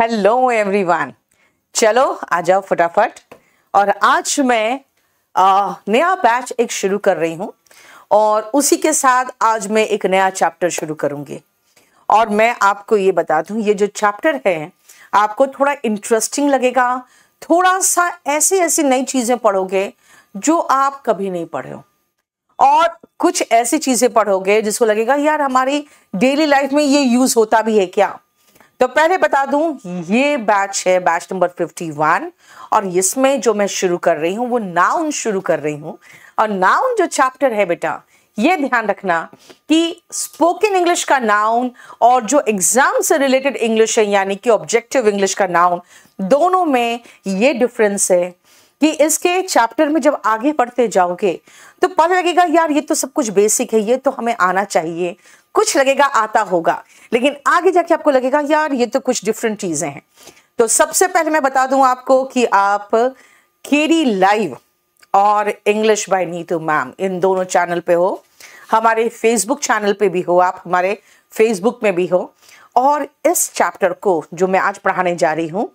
Hello everyone चलो आ जाओ फटाफट और आज मैं आ, नया बैच एक शुरू कर रही हूँ और उसी के साथ आज मैं एक नया चैप्टर शुरू करूँगी और मैं आपको ये बता दूँ ये जो चैप्टर है आपको थोड़ा इंटरेस्टिंग लगेगा थोड़ा सा ऐसी ऐसी नई चीज़ें पढ़ोगे जो आप कभी नहीं पढ़े हो और कुछ ऐसी चीज़ें पढ़ोगे जिसको लगेगा यार हमारी डेली लाइफ में ये यूज़ होता भी है क्या तो पहले बता दूं ये बैच है बैच नंबर 51 और इसमें जो मैं शुरू कर रही हूं वो नाउन शुरू कर रही हूं और नाउन जो चैप्टर है बेटा ये ध्यान रखना कि स्पोकन इंग्लिश का नाउन और जो एग्जाम से रिलेटेड इंग्लिश है यानी कि ऑब्जेक्टिव इंग्लिश का नाउन दोनों में ये डिफरेंस है कि इसके चैप्टर में जब आगे पढ़ते जाओगे तो पता लगेगा यार ये तो सब कुछ बेसिक है ये तो हमें आना चाहिए कुछ लगेगा आता होगा लेकिन आगे जाके आपको लगेगा यार ये तो कुछ डिफरेंट चीजें हैं तो सबसे पहले मैं बता दूं आपको कि आप केरी लाइव और इंग्लिश बाय नीतू मैम इन दोनों चैनल पे हो हमारे फेसबुक चैनल पे भी हो आप हमारे फेसबुक में भी हो और इस चैप्टर को जो मैं आज पढ़ाने जा रही हूँ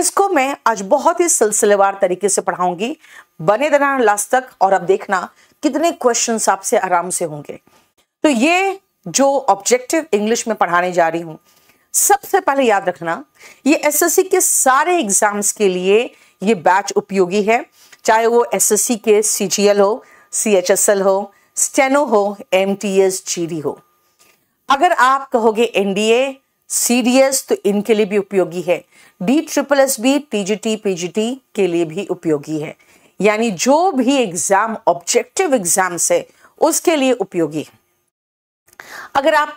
इसको मैं आज बहुत ही सिलसिलेवार तरीके से पढ़ाऊंगी बने दरान लास्ट तक और अब देखना कितने क्वेश्चन आपसे आराम से होंगे तो ये जो ऑब्जेक्टिव इंग्लिश में पढ़ाने जा रही हूं सबसे पहले याद रखना ये एसएससी के सारे एग्जाम्स के लिए ये बैच उपयोगी है चाहे वो एसएससी के सीजीएल हो सीएचएसएल हो स्टेनो हो एमटीएस जीडी हो अगर आप कहोगे एनडीए सीडीएस तो इनके लिए भी उपयोगी है D triple S B TGT PGT के लिए भी उपयोगी है यानी जो भी एग्जाम ऑब्जेक्टिव एग्जाम्स है उसके लिए उपयोगी है अगर आप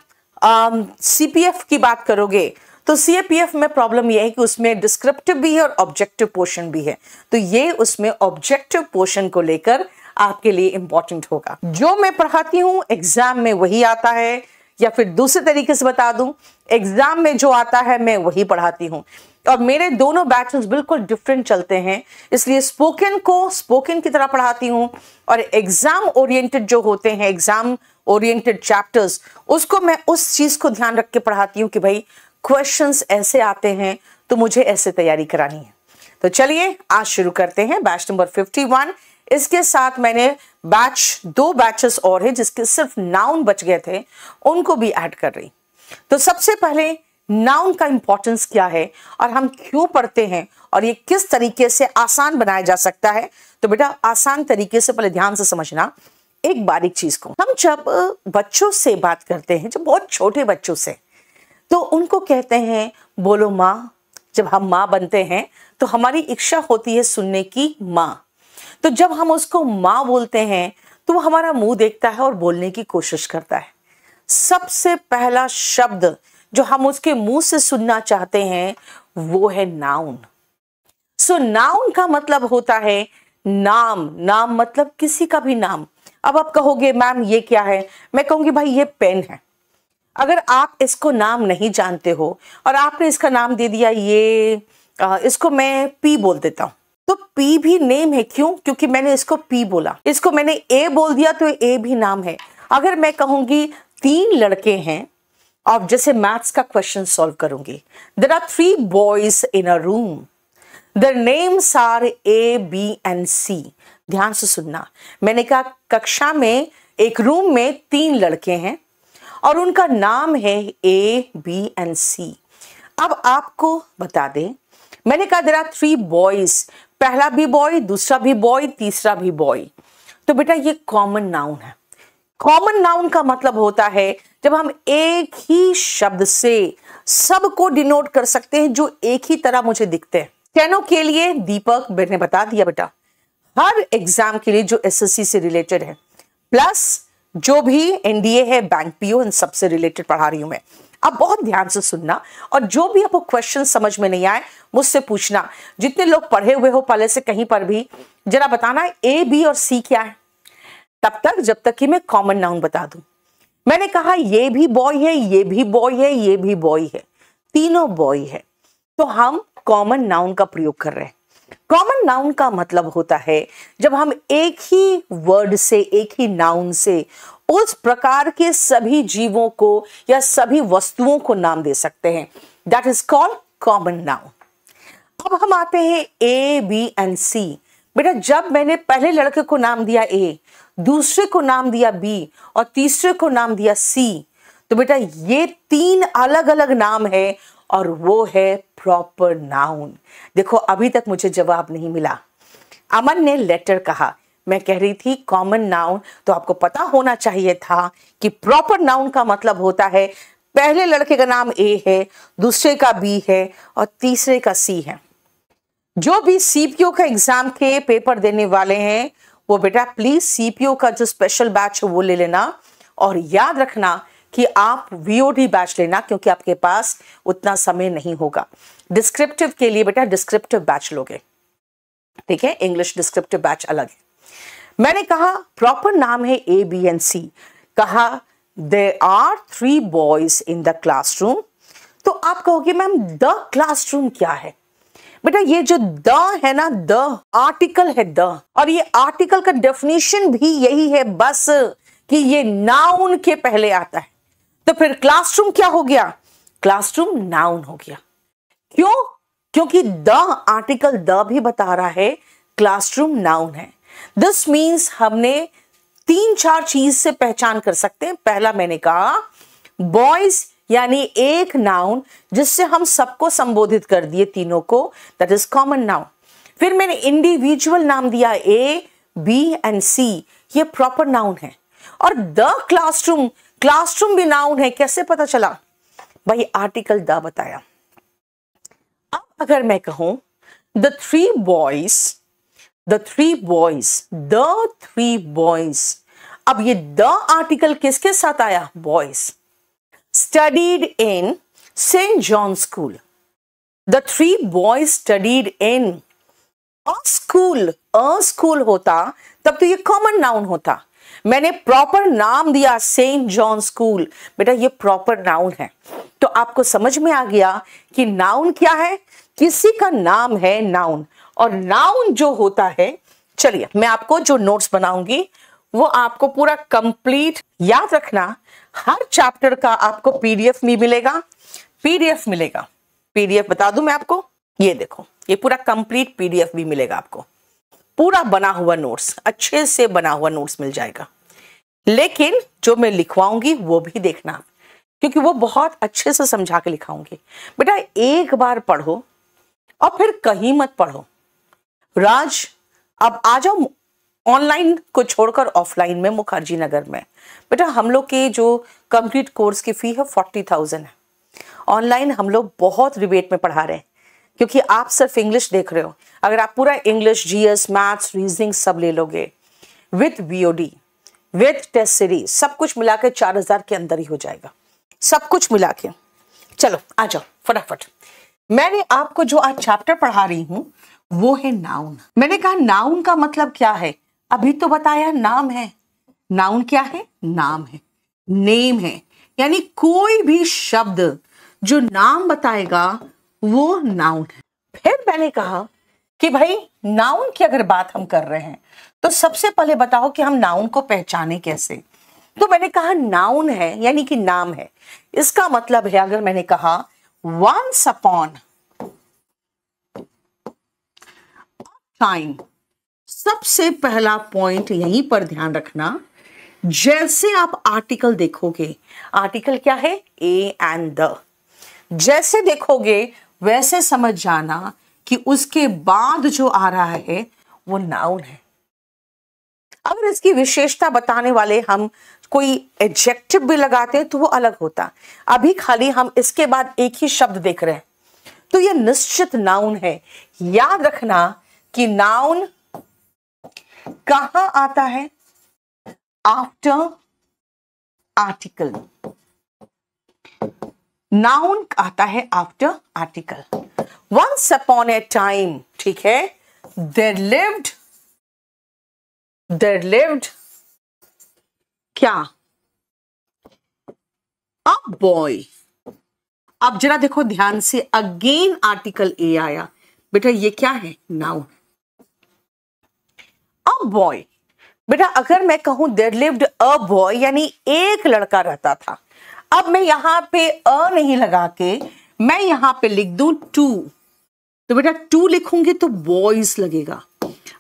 सी uh, की बात करोगे तो सी में प्रॉब्लम यह है कि उसमें डिस्क्रिप्टिव भी है और ऑब्जेक्टिव पोर्शन भी है तो ये उसमें ऑब्जेक्टिव पोर्शन को लेकर आपके लिए इंपॉर्टेंट होगा जो मैं पढ़ाती हूँ एग्जाम में वही आता है या फिर दूसरे तरीके से बता दूं एग्जाम में जो आता है मैं वही पढ़ाती हूँ और मेरे दोनों बैचेस बिल्कुल डिफरेंट चलते हैं इसलिए स्पोकन को स्पोकन की तरह पढ़ाती हूँ और एग्जाम ओरिएंटेड जो होते हैं एग्जाम ओरिएंटेड चैप्टर्स उसको मैं उस चीज को ध्यान रख के पढ़ाती हूँ कि भाई क्वेश्चन ऐसे आते हैं तो मुझे ऐसे तैयारी करानी है तो चलिए आज शुरू करते हैं बैच नंबर 51 इसके साथ मैंने बैच दो बैचेस और है जिसके सिर्फ नाउन बच गए थे उनको भी ऐड कर रही तो सबसे पहले नाउन का इंपॉर्टेंस क्या है और हम क्यों पढ़ते हैं और ये किस तरीके से आसान बनाया जा सकता है तो बेटा आसान तरीके से पहले ध्यान से समझना एक बारीक चीज को हम जब बच्चों से बात करते हैं जब बहुत छोटे बच्चों से तो उनको कहते हैं बोलो माँ जब हम माँ बनते हैं तो हमारी इच्छा होती है सुनने की माँ तो जब हम उसको माँ बोलते हैं तो वो हमारा मुंह देखता है और बोलने की कोशिश करता है सबसे पहला शब्द जो हम उसके मुंह से सुनना चाहते हैं वो है नाउन सो so, नाउन का मतलब होता है नाम नाम मतलब किसी का भी नाम अब आप कहोगे मैम ये क्या है मैं कहूंगी भाई ये पेन है अगर आप इसको नाम नहीं जानते हो और आपने इसका नाम दे दिया ये आ, इसको मैं पी बोल देता हूँ तो पी भी नेम है क्यों क्योंकि मैंने इसको पी बोला इसको मैंने ए बोल दिया तो ए भी नाम है अगर मैं कहूंगी तीन लड़के हैं और जैसे मैथ्स का क्वेश्चन सॉल्व करूंगी there are three boys in a room the names are A B and C ध्यान से सुनना मैंने कहा कक्षा में एक रूम में तीन लड़के हैं और उनका नाम है ए बी एंड सी अब आपको बता दें मैंने कहा देर आर थ्री बॉयज पहला भी बॉय दूसरा भी बॉय तीसरा भी बॉय तो बेटा ये कॉमन नाउन है कॉमन नाउन का मतलब होता है जब हम एक ही शब्द से सबको डिनोट कर सकते हैं जो एक ही तरह मुझे दिखते हैं टेनो के लिए दीपक ने बता दिया बेटा हर एग्जाम के लिए जो एसएससी से रिलेटेड है प्लस जो भी एनडीए है बैंक पीओ इन सबसे रिलेटेड पढ़ा रही हूं मैं अब बहुत ध्यान से सुनना और जो भी आपको क्वेश्चन समझ में नहीं आए मुझसे पूछना जितने लोग पढ़े हुए हो पहले से कहीं पर भी जरा बताना ए बी और सी क्या है तब तक जब तक कि मैं कॉमन नाउन बता दू मैंने कहा ये भी बॉय है ये भी बॉय है ये भी बॉय है तीनों बॉय है तो हम कॉमन नाउन का प्रयोग कर रहे हैं कॉमन नाउन का मतलब होता है जब हम एक ही वर्ड से एक ही नाउन से उस प्रकार के सभी जीवों को या सभी वस्तुओं को नाम दे सकते हैं that is called common noun अब हम आते हैं ए बी एंड सी बेटा जब मैंने पहले लड़के को नाम दिया ए दूसरे को नाम दिया बी और तीसरे को नाम दिया सी तो बेटा ये तीन अलग अलग नाम है और वो है प्रॉपर नाउन देखो अभी तक मुझे जवाब नहीं मिला अमन ने लेटर कहा मैं कह रही थी कॉमन नाउन तो आपको पता होना चाहिए था कि प्रॉपर नाउन का मतलब होता है पहले लड़के का नाम ए है दूसरे का बी है और तीसरे का सी है जो भी सीपीओ का एग्जाम के पेपर देने वाले हैं वो बेटा प्लीज सीपीओ का जो स्पेशल बैच है वो ले लेना और याद रखना कि आप वीओडी बैच लेना क्योंकि आपके पास उतना समय नहीं होगा डिस्क्रिप्टिव के लिए बेटा डिस्क्रिप्टिव बैच लोगे ठीक है इंग्लिश डिस्क्रिप्टिव बैच अलग है मैंने कहा प्रॉपर नाम है ए बी एन सी कहा they are three boys in the classroom तो आप कहोगे मैम द क्लासरूम क्या है बेटा ये जो द है ना द आर्टिकल है द और ये आर्टिकल का डेफिनेशन भी यही है बस कि ये नाउन के पहले आता है तो फिर क्लासरूम क्या हो गया क्लासरूम नाउन हो गया क्यों क्योंकि द आर्टिकल द भी बता रहा है क्लासरूम नाउन है दिस मीन्स हमने तीन चार चीज से पहचान कर सकते हैं पहला मैंने कहा बॉयज यानी एक नाउन जिससे हम सबको संबोधित कर दिए तीनों को दैट इज कॉमन नाउन फिर मैंने इंडिविजुअल नाम दिया ए बी एंड सी ये प्रॉपर नाउन है और द क्लासरूम क्लासरूम भी नाउन है कैसे पता चला भाई आर्टिकल द बताया अब अगर मैं कहूं the three boys the three boys the three boys अब ये द आर्टिकल किसके साथ आया boys studied in Saint John school the three boys studied in a school a school होता तब तो ये कॉमन नाउन होता मैंने प्रॉपर नाम दिया सेंट जॉन स्कूल बेटा ये प्रॉपर नाउन है तो आपको समझ में आ गया कि नाउन क्या है किसी का नाम है नाउन और नाउन जो होता है चलिए मैं आपको जो नोट्स बनाऊंगी वो आपको पूरा कंप्लीट याद रखना हर चैप्टर का आपको पीडीएफ भी मिलेगा पीडीएफ मिलेगा पीडीएफ बता दूं मैं आपको ये देखो ये पूरा कंप्लीट पीडीएफ भी मिलेगा आपको पूरा बना हुआ नोट्स अच्छे से बना हुआ नोट्स मिल जाएगा लेकिन जो मैं लिखवाऊंगी वो भी देखना क्योंकि वो बहुत अच्छे से समझा के लिखाऊंगी बेटा एक बार पढ़ो और फिर कहीं मत पढ़ो राज अब आ जाओ ऑनलाइन को छोड़कर ऑफलाइन में मुखर्जी नगर में बेटा हम लोग के जो कंप्लीट कोर्स की फ़ी है फोर्टी थाउजेंड है ऑनलाइन हम लोग बहुत रिबेट में पढ़ा रहे हैं क्योंकि आप सिर्फ इंग्लिश देख रहे हो अगर आप पूरा इंग्लिश जीएस मैथ्स रीजनिंग सब ले लोगे with BOD with test series सब कुछ मिला के चार हजार के अंदर ही हो जाएगा सब कुछ मिला के चलो आ जाओ फटाफट मैंने आपको जो आज चैप्टर पढ़ा रही हूं वो है नाउन मैंने कहा नाउन का मतलब क्या है अभी तो बताया नाम है नाउन क्या है नाम है नेम है यानी कोई भी शब्द जो नाम बताएगा वो नाउन है फिर मैंने कहा कि भाई नाउन की अगर बात हम कर रहे हैं तो सबसे पहले बताओ कि हम नाउन को पहचाने कैसे तो मैंने कहा नाउन है यानी कि नाम है इसका मतलब है अगर मैंने कहा वन सपॉन टाइम सबसे पहला पॉइंट यहीं पर ध्यान रखना जैसे आप आर्टिकल देखोगे आर्टिकल क्या है ए एंड द जैसे देखोगे वैसे समझ जाना कि उसके बाद जो आ रहा है वो नाउन है अगर इसकी विशेषता बताने वाले हम कोई एडजेक्टिव भी लगाते हैं तो वो अलग होता अभी खाली हम इसके बाद एक ही शब्द देख रहे हैं तो ये निश्चित नाउन है याद रखना कि नाउन कहां आता है आफ्टर आर्टिकल नाउन आता है after article once upon a time ठीक है देर लिव्ड देर लिव्ड क्या अ बॉय अब जरा देखो ध्यान से अगेन आर्टिकल ए आया बेटा ये क्या है नाउन अ बॉय बेटा अगर मैं कहूं देर लिव्ड अ बॉय यानी एक लड़का रहता था अब मैं यहां पे अ नहीं लगा के मैं यहां पे लिख दू टू तो बेटा टू लिखूंगी तो बॉयज लगेगा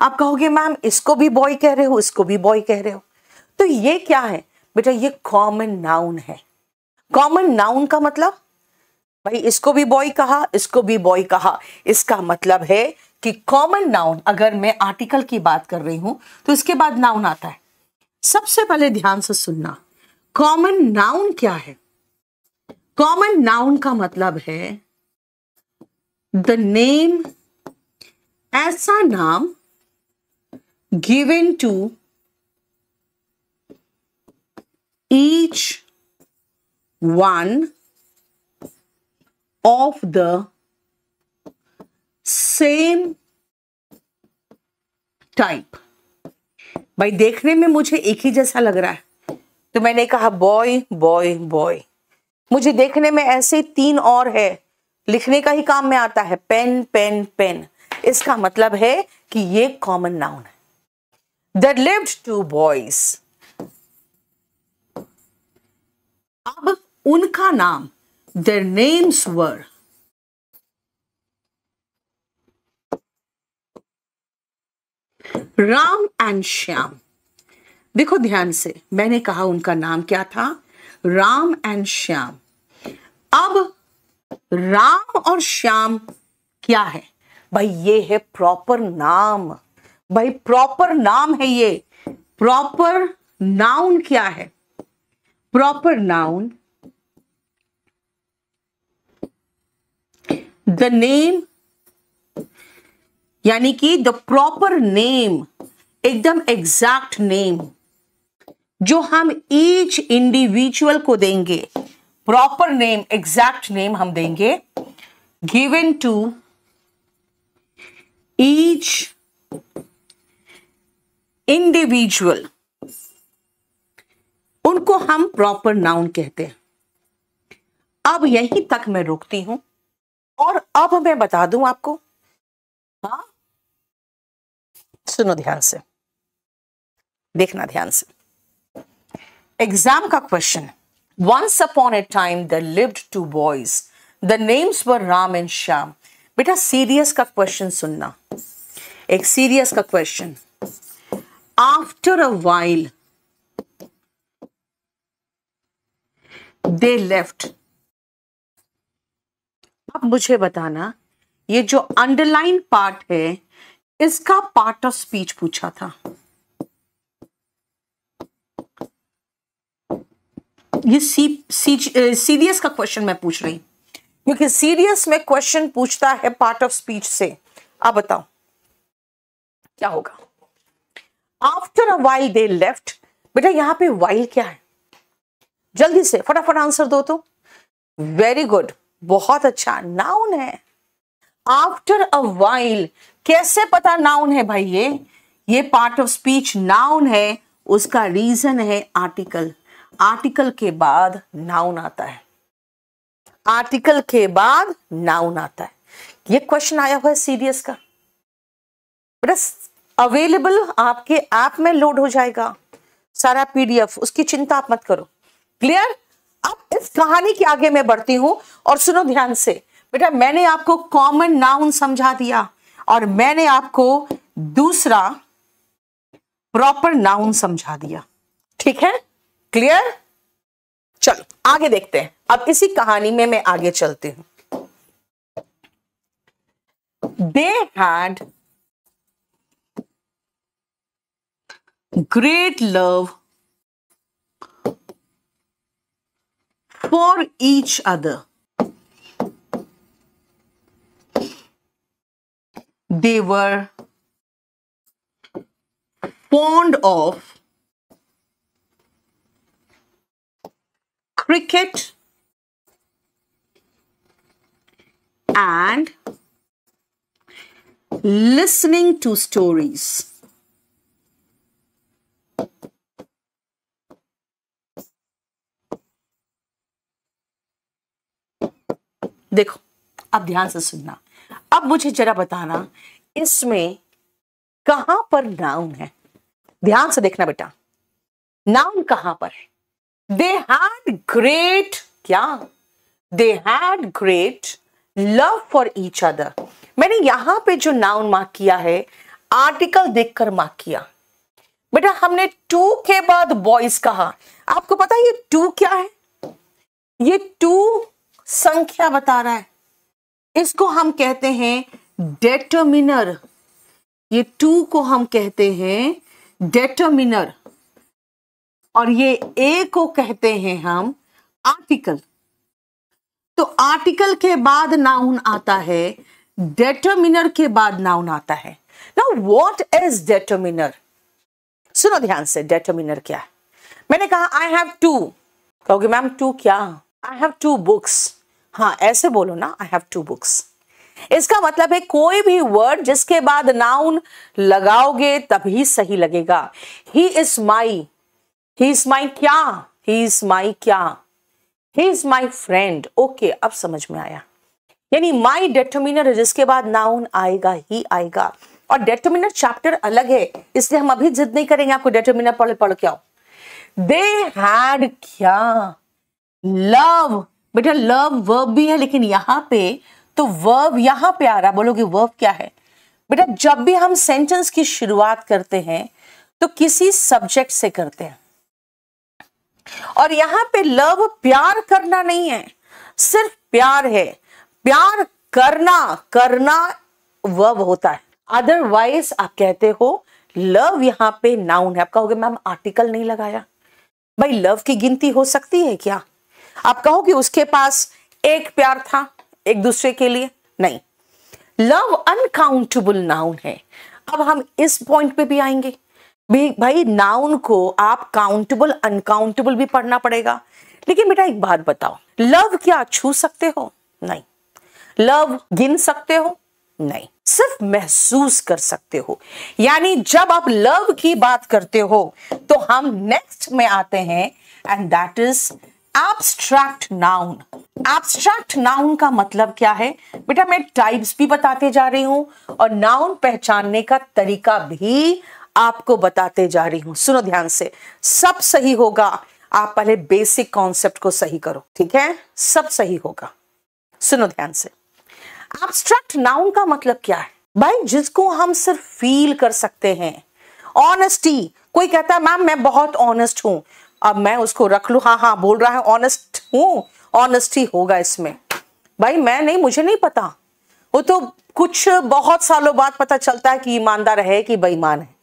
आप कहोगे मैम इसको भी बॉय कह रहे हो इसको भी बॉय कह रहे हो तो ये क्या है बेटा ये कॉमन नाउन है कॉमन नाउन का मतलब भाई इसको भी बॉय कहा इसको भी बॉय कहा इसका मतलब है कि कॉमन नाउन अगर मैं आर्टिकल की बात कर रही हूं तो इसके बाद नाउन आता है सबसे पहले ध्यान से सुनना कॉमन नाउन क्या है कॉमन नाउन का मतलब है द नेम ऐसा नाम given to each one of the same type भाई देखने में मुझे एक ही जैसा लग रहा है तो मैंने कहा बॉय बॉय बॉय मुझे देखने में ऐसे तीन और है लिखने का ही काम में आता है पेन पेन पेन इसका मतलब है कि ये कॉमन नाउन है देर लिव्ड टू बॉयज अब उनका नाम their names were Ram and Shyam देखो ध्यान से मैंने कहा उनका नाम क्या था राम एंड श्याम अब राम और श्याम क्या है भाई ये है प्रॉपर नाम भाई प्रॉपर नाम है ये प्रॉपर नाउन क्या है प्रॉपर नाउन द नेम यानी कि द प्रॉपर नेम एकदम एग्जैक्ट नेम जो हम ईच इंडिविजुअल को देंगे प्रॉपर नेम एग्जैक्ट नेम हम देंगे गिवन टू ईच इंडिविजुअल उनको हम प्रॉपर नाउन कहते हैं अब यहीं तक मैं रोकती हूं और अब मैं बता दूं आपको हा सुनो ध्यान से देखना ध्यान से एग्जाम का question once upon a time the lived two boys the names were Ram and Shyam बेटा सीरियस का क्वेश्चन सुनना एक सीरियस का question after a while they left अब मुझे बताना ये जो अंडरलाइन पार्ट है इसका पार्ट ऑफ स्पीच पूछा था ये सीरियस का क्वेश्चन मैं पूछ रही क्योंकि सीरियस में क्वेश्चन पूछता है पार्ट ऑफ स्पीच से आप बताओ क्या होगा after a while they left बेटा यहां पे वाइल क्या है जल्दी से फटाफट आंसर दो तो वेरी गुड बहुत अच्छा नाउन है आफ्टर अ वाइल कैसे पता नाउन है भाई ये ये पार्ट ऑफ स्पीच नाउन है उसका रीजन है आर्टिकल आर्टिकल के बाद नाउन आता है आर्टिकल के बाद नाउन आता है ये क्वेश्चन आया हुआ है सीरियस का बस अवेलेबल आपके ऐप में लोड हो जाएगा सारा पीडीएफ उसकी चिंता आप मत करो क्लियर अब इस कहानी के आगे मैं बढ़ती हूं और सुनो ध्यान से बेटा मैंने आपको कॉमन नाउन समझा दिया और मैंने आपको दूसरा प्रॉपर नाउन समझा दिया ठीक है क्लियर चलो आगे देखते हैं अब इसी कहानी में मैं आगे चलती हूं they had great love for each other they were fond of cricket and listening to stories. देखो अब ध्यान से सुनना अब मुझे जरा बताना इसमें कहां पर नाउन है ध्यान से देखना बेटा नाउन कहां पर है दे हैड ग्रेट क्या they had great love for each other मैंने यहां पे जो नाउन मार्क किया है आर्टिकल देखकर मार्क किया बेटा हमने टू के बाद बॉयज कहा आपको पता है ये टू क्या है ये टू संख्या बता रहा है इसको हम कहते हैं डेटर्मिनर ये टू को हम कहते हैं डेटर्मिनर और ये ए को कहते हैं हम आर्टिकल तो आर्टिकल के बाद नाउन आता है डेटर्मिनर के बाद नाउन आता है ना वॉट इज डेटर्मिनर सुनो ध्यान से डेटर्मिनर क्या है मैंने कहा आई हैव टू कहोगे मैम टू क्या आई हैव टू बुक्स हाँ ऐसे बोलो ना आई हैव टू बुक्स इसका मतलब है कोई भी वर्ड जिसके बाद नाउन लगाओगे तभी सही लगेगा ही is my he is my क्या ही इज माई क्या he is my friend okay अब समझ में आया यानी माई डेटोमिनर जिसके बाद नाउन आएगा ही आएगा और डेटोमिनर चैप्टर अलग है इसलिए हम अभी जिद नहीं करेंगे आपको डेटोमिनर पढ़ पढ़ क्या दे हैड क्या लव बेटा लव वर्ब भी है लेकिन यहाँ पे तो वर्ब यहाँ पे आ रहा बोलोगे वर्ब क्या है बेटा जब भी हम सेंटेंस की शुरुआत करते हैं तो किसी सब्जेक्ट से करते हैं और यहाँ पे लव प्यार करना नहीं है सिर्फ प्यार है प्यार करना करना वर्ब होता है अदरवाइज आप कहते हो लव यहाँ पे नाउन है आप कहोगे मैम आर्टिकल नहीं लगाया भाई लव की गिनती हो सकती है क्या आप कहो कि उसके पास एक प्यार था एक दूसरे के लिए नहीं लव अनकाउंटेबल नाउन है अब हम इस पॉइंट पे भी आएंगे भी भाई नाउन को आप काउंटेबल अनकाउंटेबल भी पढ़ना पड़ेगा लेकिन बेटा एक बात बताओ लव क्या छू सकते हो नहीं लव गिन सकते हो नहीं सिर्फ महसूस कर सकते हो यानी जब आप लव की बात करते हो तो हम नेक्स्ट में आते हैं and that is abstract noun abstract noun का मतलब क्या है बेटा मैं टाइप्स भी बताते जा रही हूं और नाउन पहचानने का तरीका भी आपको बताते जा रही हूं सुनो ध्यान से सब सही होगा आप पहले बेसिक कॉन्सेप्ट को सही करो ठीक है सब सही होगा सुनो ध्यान से एब्स्ट्रैक्ट नाउन का मतलब क्या है भाई जिसको हम सिर्फ फील कर सकते हैं ऑनेस्टी कोई कहता है मैम मैं बहुत ऑनेस्ट हूं अब मैं उसको रख लू हाँ हाँ बोल रहा है ऑनेस्ट हूं ऑनेस्टी होगा इसमें भाई मैं नहीं मुझे नहीं पता वो तो कुछ बहुत सालों बाद पता चलता है कि ईमानदार है कि बेईमान है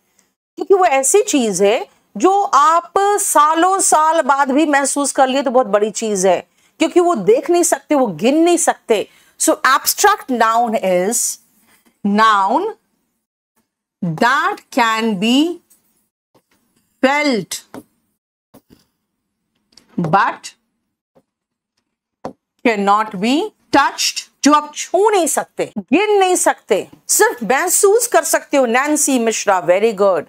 क्योंकि वो ऐसी चीज है जो आप सालों साल बाद भी महसूस कर लिए तो बहुत बड़ी चीज है क्योंकि वो देख नहीं सकते वो गिन नहीं सकते so abstract noun is noun that can be felt but can not be touched जो आप छू नहीं सकते गिन नहीं सकते सिर्फ महसूस कर सकते हो Nancy Mishra very good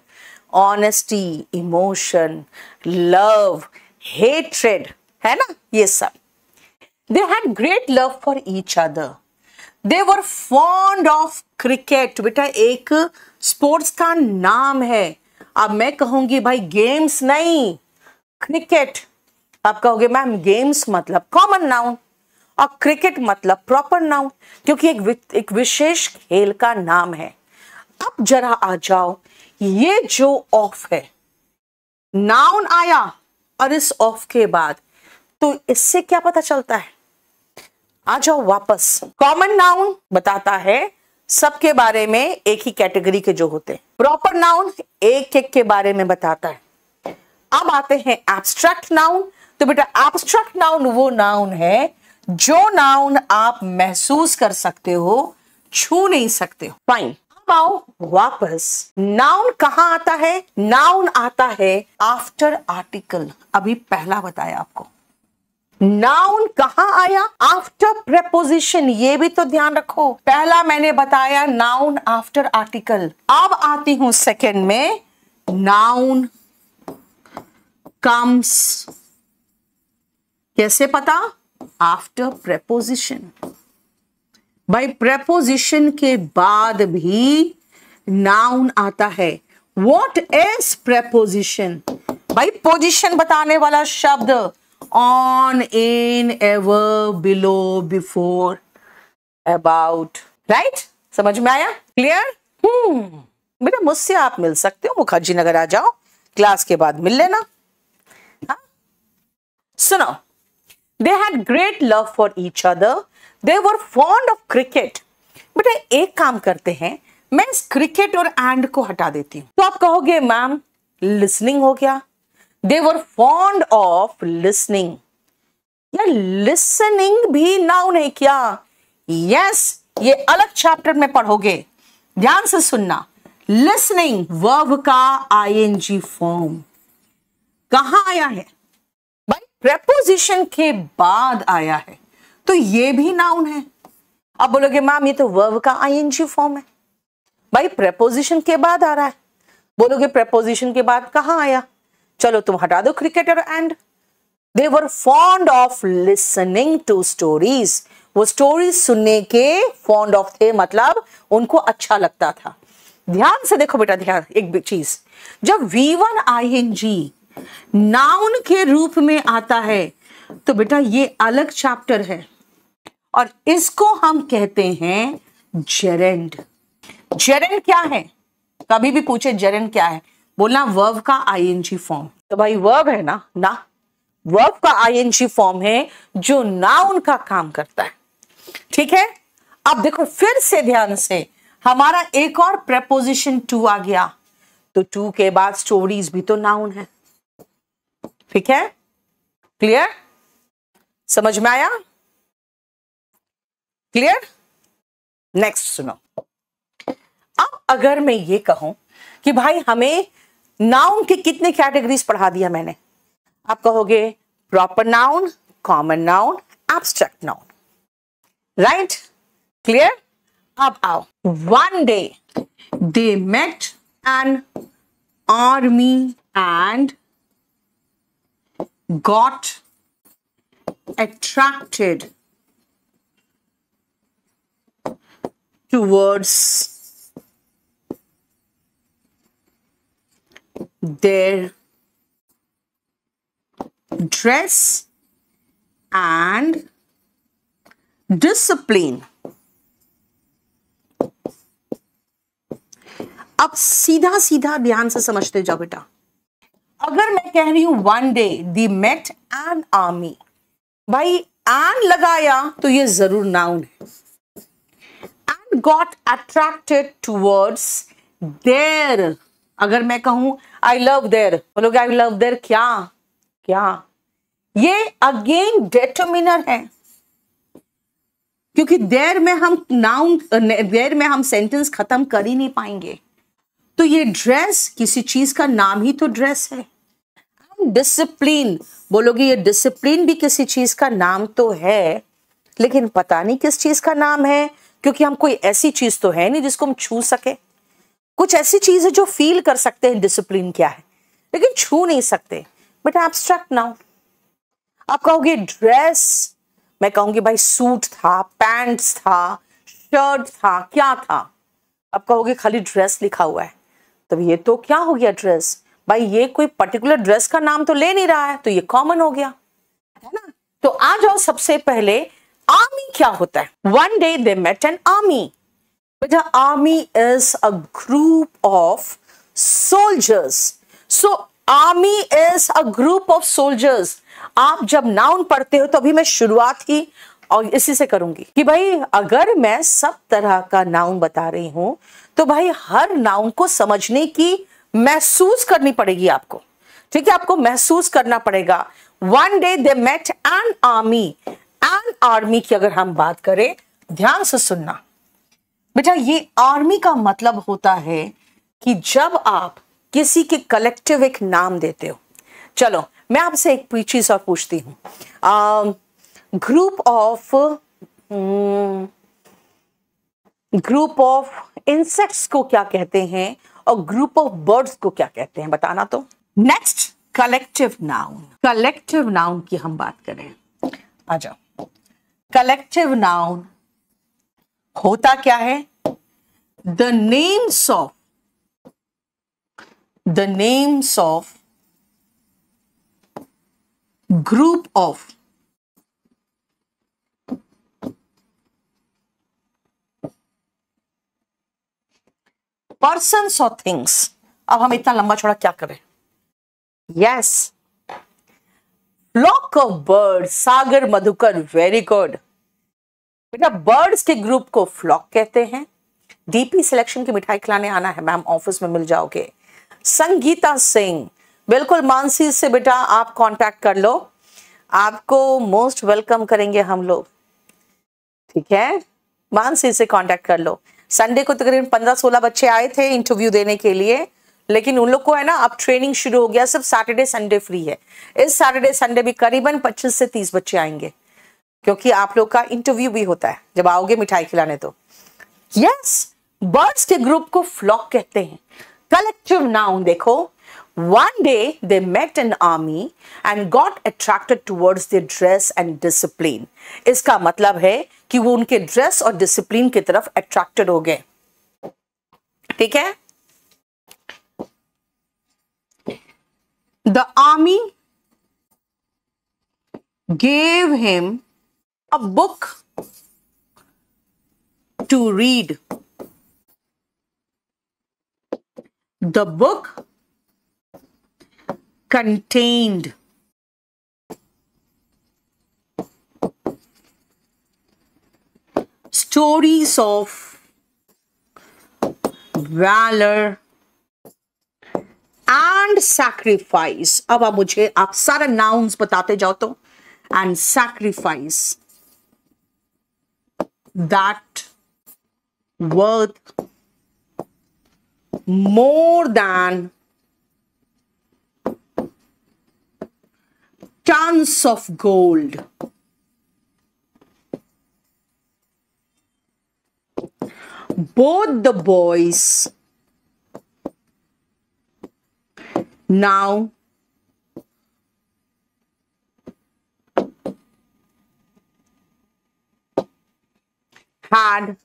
honesty emotion love hatred है ना ये सब they had great love for each other they were fond of cricket बेटा एक स्पोर्ट्स का नाम है अब मैं कहूंगी भाई गेम्स नहीं क्रिकेट आप कहोगे मैम गेम्स मतलब कॉमन नाउन और क्रिकेट मतलब प्रॉपर नाउन क्योंकि एक एक विशेष खेल का नाम है अब जरा आ जाओ ये जो ऑफ है नाउन आया और इस ऑफ के बाद तो इससे क्या पता चलता है आ जाओ वापस कॉमन नाउन बताता है सबके बारे में एक ही कैटेगरी के जो होते हैं प्रॉपर नाउन एक एक के बारे में बताता है अब आते हैं एब्स्ट्रैक्ट नाउन तो बेटा एब्स्ट्रैक्ट नाउन वो नाउन है जो नाउन आप महसूस कर सकते हो छू नहीं सकते हो फाइन पाओ वापस नाउन कहाँ आता है नाउन आता है आफ्टर आर्टिकल अभी पहला बताया आपको नाउन कहा आया आफ्टर प्रेपोजिशन ये भी तो ध्यान रखो पहला मैंने बताया नाउन आफ्टर आर्टिकल अब आती हूं सेकेंड में नाउन कम्स कैसे पता आफ्टर प्रेपोजिशन भाई प्रपोजिशन के बाद भी नाउन आता है वॉट इज प्रपोजिशन भाई पोजिशन बताने वाला शब्द on in over below before about right समझ में आया क्लियर हम्म hmm. बेटा मुझसे आप मिल सकते हो मुखर्जी नगर आ जाओ क्लास के बाद मिल लेना हाँ? सुनो they had great love for each other they were fond of cricket बेटा एक काम करते हैं मैं इस क्रिकेट और एंड को हटा देती हूँ तो आप कहोगे मैम लिसनिंग हो गया they were fond of listening या लिसनिंग भी नाउ ने क्या यस yes, ये अलग चैप्टर में पढ़ोगे ध्यान से सुनना लिसनिंग वर्ब का जी फॉर्म कहा आया है भाई प्रेपोजिशन के बाद आया है तो ये भी नाउन है अब बोलोगे मैम ये तो वर्व का आईएनजी फॉर्म है भाई प्रेपोजिशन के बाद आ रहा है बोलोगे प्रेपोजिशन के बाद कहाँ आया चलो तुम हटा दो cricketer and they were fond of listening to stories वो स्टोरी सुनने के फॉन्ड ऑफ थे मतलब उनको अच्छा लगता था ध्यान से देखो बेटा ध्यान एक चीज जब V one I N G noun के रूप में आता है तो बेटा ये अलग चैप्टर है और इसको हम कहते हैं जेरेंड जेरेंड क्या है कभी भी पूछे जेरेंड क्या है बोलना वर्व का आईएनजी फॉर्म तो भाई वर्व है ना ना वर्व का आईएनजी फॉर्म है जो नाउन का काम करता है ठीक है अब देखो फिर से ध्यान से हमारा एक और प्रपोजिशन टू आ गया तो टू के बाद स्टोरीज भी तो नाउन है ठीक है क्लियर समझ में आया क्लियर नेक्स्ट सुनो अब अगर मैं ये कहूं कि भाई हमें नाउन के कितने कैटेगरीज पढ़ा दिया मैंने आप कहोगे proper noun common noun abstract noun right clear अब आओ one day they met an army and got attracted towards their dress and discipline अब सीधा सीधा ध्यान से समझते जाओ बेटा अगर मैं कह रही हूं one day the met an army भाई एन लगाया तो ये जरूर नाउन है got attracted towards their अगर मैं कहूं I love देर बोलोगे I love देर क्या क्या ये अगेन डेटोमिनर है क्योंकि देर में हम नाउन देर में हम सेंटेंस खत्म कर ही नहीं पाएंगे तो ये ड्रेस किसी चीज का नाम ही तो ड्रेस है हम डिसिप्लिन बोलोगे ये डिसिप्लिन भी किसी चीज का नाम तो है लेकिन पता नहीं किस चीज का नाम है क्योंकि हम कोई ऐसी चीज तो है नहीं जिसको हम छू सके कुछ ऐसी चीज है जो फील कर सकते हैं डिसिप्लिन क्या है लेकिन छू नहीं सकते बट एबस्ट्रैक्ट नाउ आप कहोगे ड्रेस मैं कहूंगी भाई सूट था पैंट्स था शर्ट था क्या था आप कहोगे खाली ड्रेस लिखा हुआ है तब ये तो क्या हो गया ड्रेस भाई ये कोई पर्टिकुलर ड्रेस का नाम तो ले नहीं रहा है तो ये कॉमन हो गया है ना तो आ जाओ सबसे पहले आर्मी क्या होता है one day they met an army army is a group of soldiers so army is a group of soldiers आप जब नाउन पढ़ते हो तो अभी मैं शुरुआत ही और इसी से करूंगी कि भाई अगर मैं सब तरह का नाउन बता रही हूं तो भाई हर नाउन को समझने की महसूस करनी पड़ेगी आपको ठीक है आपको महसूस करना पड़ेगा one day they met an army an army की अगर हम बात करें ध्यान से सुनना बेटा ये आर्मी का मतलब होता है कि जब आप किसी के कलेक्टिव एक नाम देते हो चलो मैं आपसे एक चीज और पूछती हूं group of group of insects को क्या कहते हैं और ग्रुप ऑफ बर्ड्स को क्या कहते हैं बताना तो next collective noun collective noun की हम बात करें आ जाओ कलेक्टिव नाउन होता क्या है the names of the names of group of person of things अब हम इतना लंबा छोड़ा क्या करें yes yes. Flock of bird Sagar Madhukar very good बेटा बर्ड्स के ग्रुप को फ्लॉक कहते हैं डीपी सिलेक्शन की मिठाई खिलाने आना है मैम ऑफिस में मिल जाओगे संगीता सिंह बिल्कुल मानसी से बेटा आप कांटेक्ट कर लो आपको मोस्ट वेलकम करेंगे हम लोग ठीक है मानसी से कांटेक्ट कर लो संडे को तकरीबन पंद्रह सोलह बच्चे आए थे इंटरव्यू देने के लिए लेकिन उन लोग को है ना अब ट्रेनिंग शुरू हो गया सिर्फ सैटरडे संडे फ्री है इस सैटरडे संडे भी करीबन 25 से 30 बच्चे आएंगे क्योंकि आप लोग का इंटरव्यू भी होता है जब आओगे मिठाई खिलाने तो यस बर्ड्स के ग्रुप को फ्लॉक कहते हैं कलेक्टिव नाउन देखो one day they met an army and got attracted towards their dress and discipline इसका मतलब है कि वो उनके ड्रेस और डिसिप्लिन की तरफ अट्रैक्टेड हो गए ठीक है the army gave him a book to read. The book contained stories of valor and sacrifice अब आप मुझे आप सारे नाउन्स बताते जाओ तो and sacrifice that worth more than tons of gold. Both the boys now had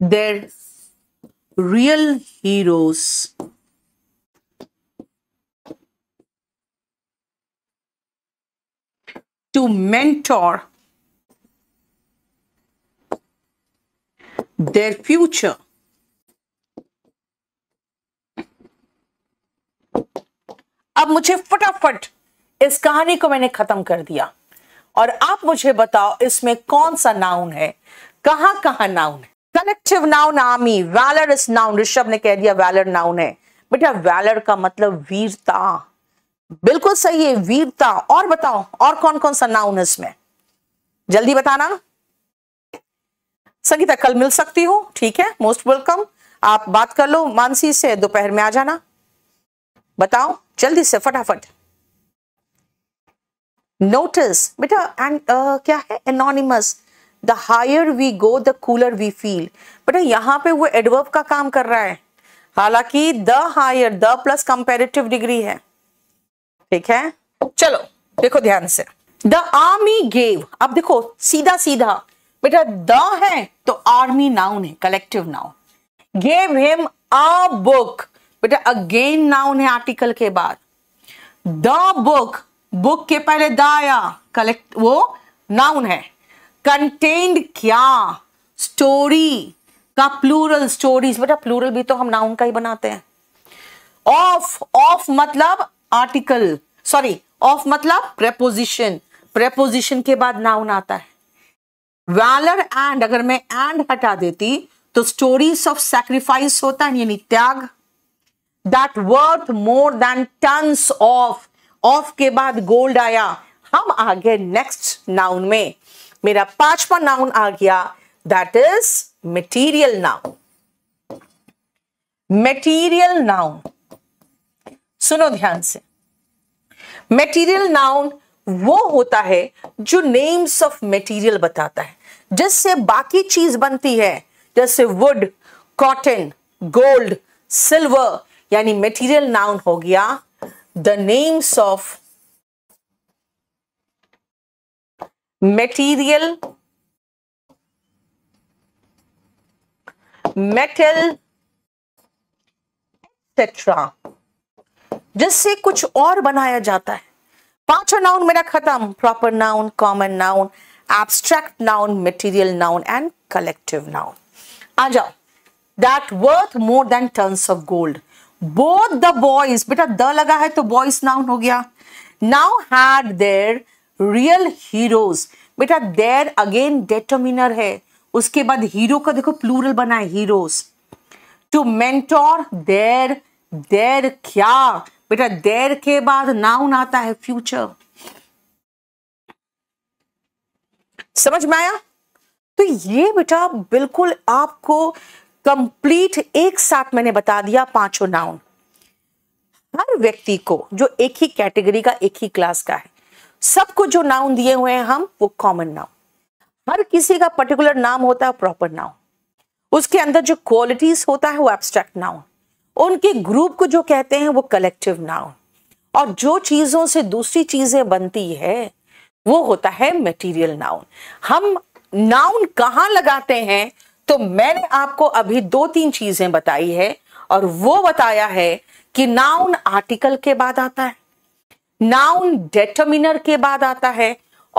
their real heroes to mentor their future. अब मुझे फटाफट इस कहानी को मैंने खत्म कर दिया और आप मुझे बताओ इसमें कौन सा नाउन है कहां कहां नाउन है कलेक्टिव नाउन आर्मी वैलर इस नाउन ऋषभ ने कह दिया वैलर नाउन है बेटा वैलर का मतलब वीरता बिल्कुल सही है वीरता और बताओ और कौन कौन सा नाउन है इसमें जल्दी बताना संगीता कल मिल सकती हो ठीक है मोस्ट वेलकम आप बात कर लो मानसी से दोपहर में आ जाना बताओ जल्दी से फटाफट नोटिस बेटा एंड क्या है anonymous the higher we go the cooler we feel बेटा यहां पे वो एडवर्ब का काम कर रहा है हालांकि the higher the plus comparative degree है ठीक है चलो देखो ध्यान से द आर्मी गेव अब देखो सीधा सीधा बेटा द है तो आर्मी नाउन है collective noun gave him a book बेटा अगेन नाउन है आर्टिकल के बाद द बुक बुक के पहले द आया कलेक्ट वो नाउन है कंटेन्ड क्या स्टोरी का प्लूरल स्टोरीज बेटा प्लूरल भी तो हम नाउन का ही बनाते हैं ऑफ ऑफ मतलब आर्टिकल सॉरी ऑफ मतलब प्रेपोजिशन प्रेपोजिशन के बाद नाउन आता है वैलर एंड अगर मैं एंड हटा देती तो स्टोरीज ऑफ सैक्रिफाइस होता है यानी त्याग that worth more than tons of of के बाद गोल्ड आया हम आ गए नेक्स्ट नाउन में मेरा पांचवा नाउन आ गया that is material noun material noun सुनो ध्यान से मेटीरियल नाउन वो होता है जो नेम्स ऑफ मेटीरियल बताता है जिससे बाकी चीज बनती है जैसे वुड कॉटन गोल्ड सिल्वर यानी मेटीरियल नाउन हो गया the names of material metal etcetera जिससे कुछ और बनाया जाता है पांचों नाउन मेरा खत्म proper noun common noun abstract noun, material noun and collective noun. आ जाओ that worth more than tons of gold. Both the boys, बेटा the laga hai to boys noun ho gaya Now had their real heroes. बेटा their again determiner hai uske baad hero ka dekho plural bana hai heroes to mentor their their kya बेटा देर के बाद noun आता है future समझ में आया तो ये बेटा बिल्कुल आपको कंप्लीट एक साथ मैंने बता दिया पांचों नाउन हर व्यक्ति को जो एक ही कैटेगरी का एक ही क्लास का है सबको जो नाउन दिए हुए हैं हम वो कॉमन नाउन हर किसी का पर्टिकुलर नाम होता है प्रॉपर नाउन उसके अंदर जो क्वालिटीज होता है वो एब्स्ट्रैक्ट नाउन उनके ग्रुप को जो कहते हैं वो कलेक्टिव नाउन और जो चीजों से दूसरी चीजें बनती है वो होता है मटेरियल नाउन हम नाउन कहां लगाते हैं तो मैंने आपको अभी दो तीन चीजें बताई है और वो बताया है कि नाउन आर्टिकल के बाद आता है नाउन डेटर्मिनर के बाद आता है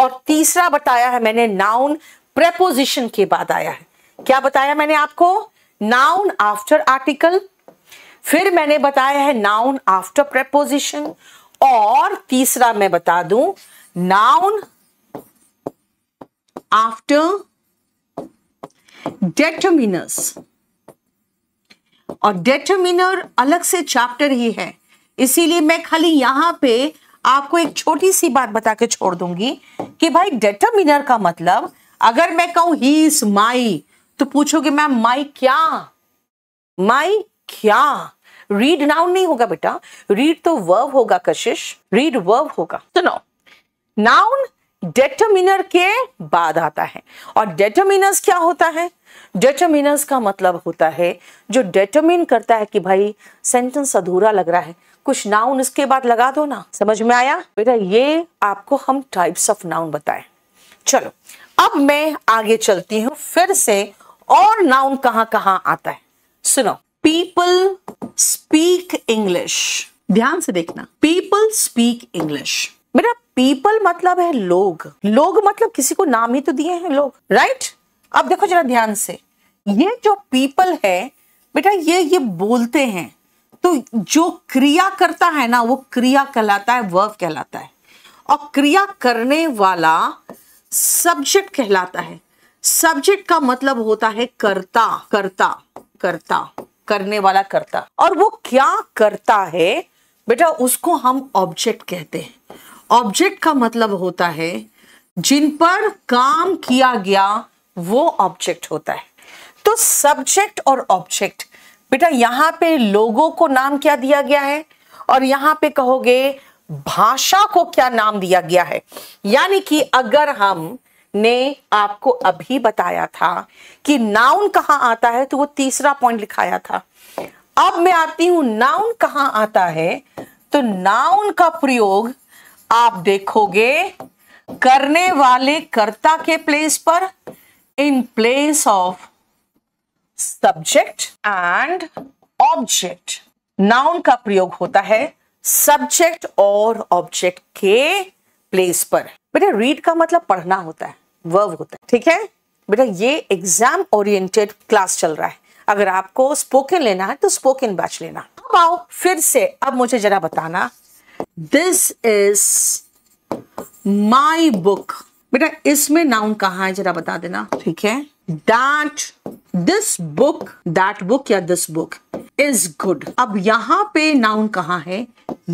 और तीसरा बताया है मैंने नाउन प्रेपोजिशन के बाद आया है क्या बताया मैंने आपको नाउन आफ्टर आर्टिकल फिर मैंने बताया है नाउन आफ्टर प्रेपोजिशन और तीसरा मैं बता दूं noun after determiners और determiner अलग से चैप्टर ही है इसीलिए मैं खाली यहां पे आपको एक छोटी सी बात बता के छोड़ दूंगी कि भाई determiner का मतलब अगर मैं कहूं ही इज माई तो पूछोगे मैम माई क्या माई क्या रीड नाउन नहीं होगा बेटा रीड तो वर्व होगा कशिश रीड वर्व होगा सुनो नाउन डेटमिनर के बाद आता है और डेटमिनस क्या होता है डेटमिनस का मतलब होता है जो डेटमिन करता है कि भाई सेंटेंस अधूरा लग रहा है कुछ नाउन इसके बाद लगा दो ना समझ में आया बेटा ये आपको हम टाइप्स ऑफ नाउन बताए चलो अब मैं आगे चलती हूं फिर से और नाउन कहां कहां आता है सुनो पीपल स्पीक इंग्लिश ध्यान से देखना पीपल स्पीक इंग्लिश मेरा पीपल मतलब है लोग लोग मतलब किसी को नाम ही तो दिए हैं लोग राइट right? अब देखो जरा ध्यान से ये जो पीपल है बेटा ये ये बोलते हैं तो जो क्रिया करता है ना वो क्रिया कहलाता है वर्ब कहलाता है और क्रिया करने वाला सब्जेक्ट कहलाता है सब्जेक्ट का मतलब होता है करता करता करता करने वाला करता और वो क्या करता है बेटा उसको हम ऑब्जेक्ट कहते हैं ऑब्जेक्ट का मतलब होता है जिन पर काम किया गया वो ऑब्जेक्ट होता है तो सब्जेक्ट और ऑब्जेक्ट बेटा यहां पे लोगों को नाम क्या दिया गया है और यहां पे कहोगे भाषा को क्या नाम दिया गया है यानी कि अगर हम ने आपको अभी बताया था कि नाउन कहां आता है तो वो तीसरा पॉइंट लिखाया था अब मैं आती हूं नाउन कहां आता है तो नाउन का प्रयोग आप देखोगे करने वाले कर्ता के प्लेस पर in place of subject and object noun का प्रयोग होता है सब्जेक्ट और ऑब्जेक्ट के प्लेस पर बेटा रीड का मतलब पढ़ना होता है वर्व होता है ठीक है बेटा ये एग्जाम ओरिएंटेड क्लास चल रहा है अगर आपको स्पोकन लेना है तो स्पोकन बैच लेना अब आओ फिर से अब मुझे जरा बताना दिस इज माई बुक बेटा इसमें नाउन कहा है जरा बता देना ठीक है that this book that book या दिस बुक इज गुड अब यहां पे नाउन कहा है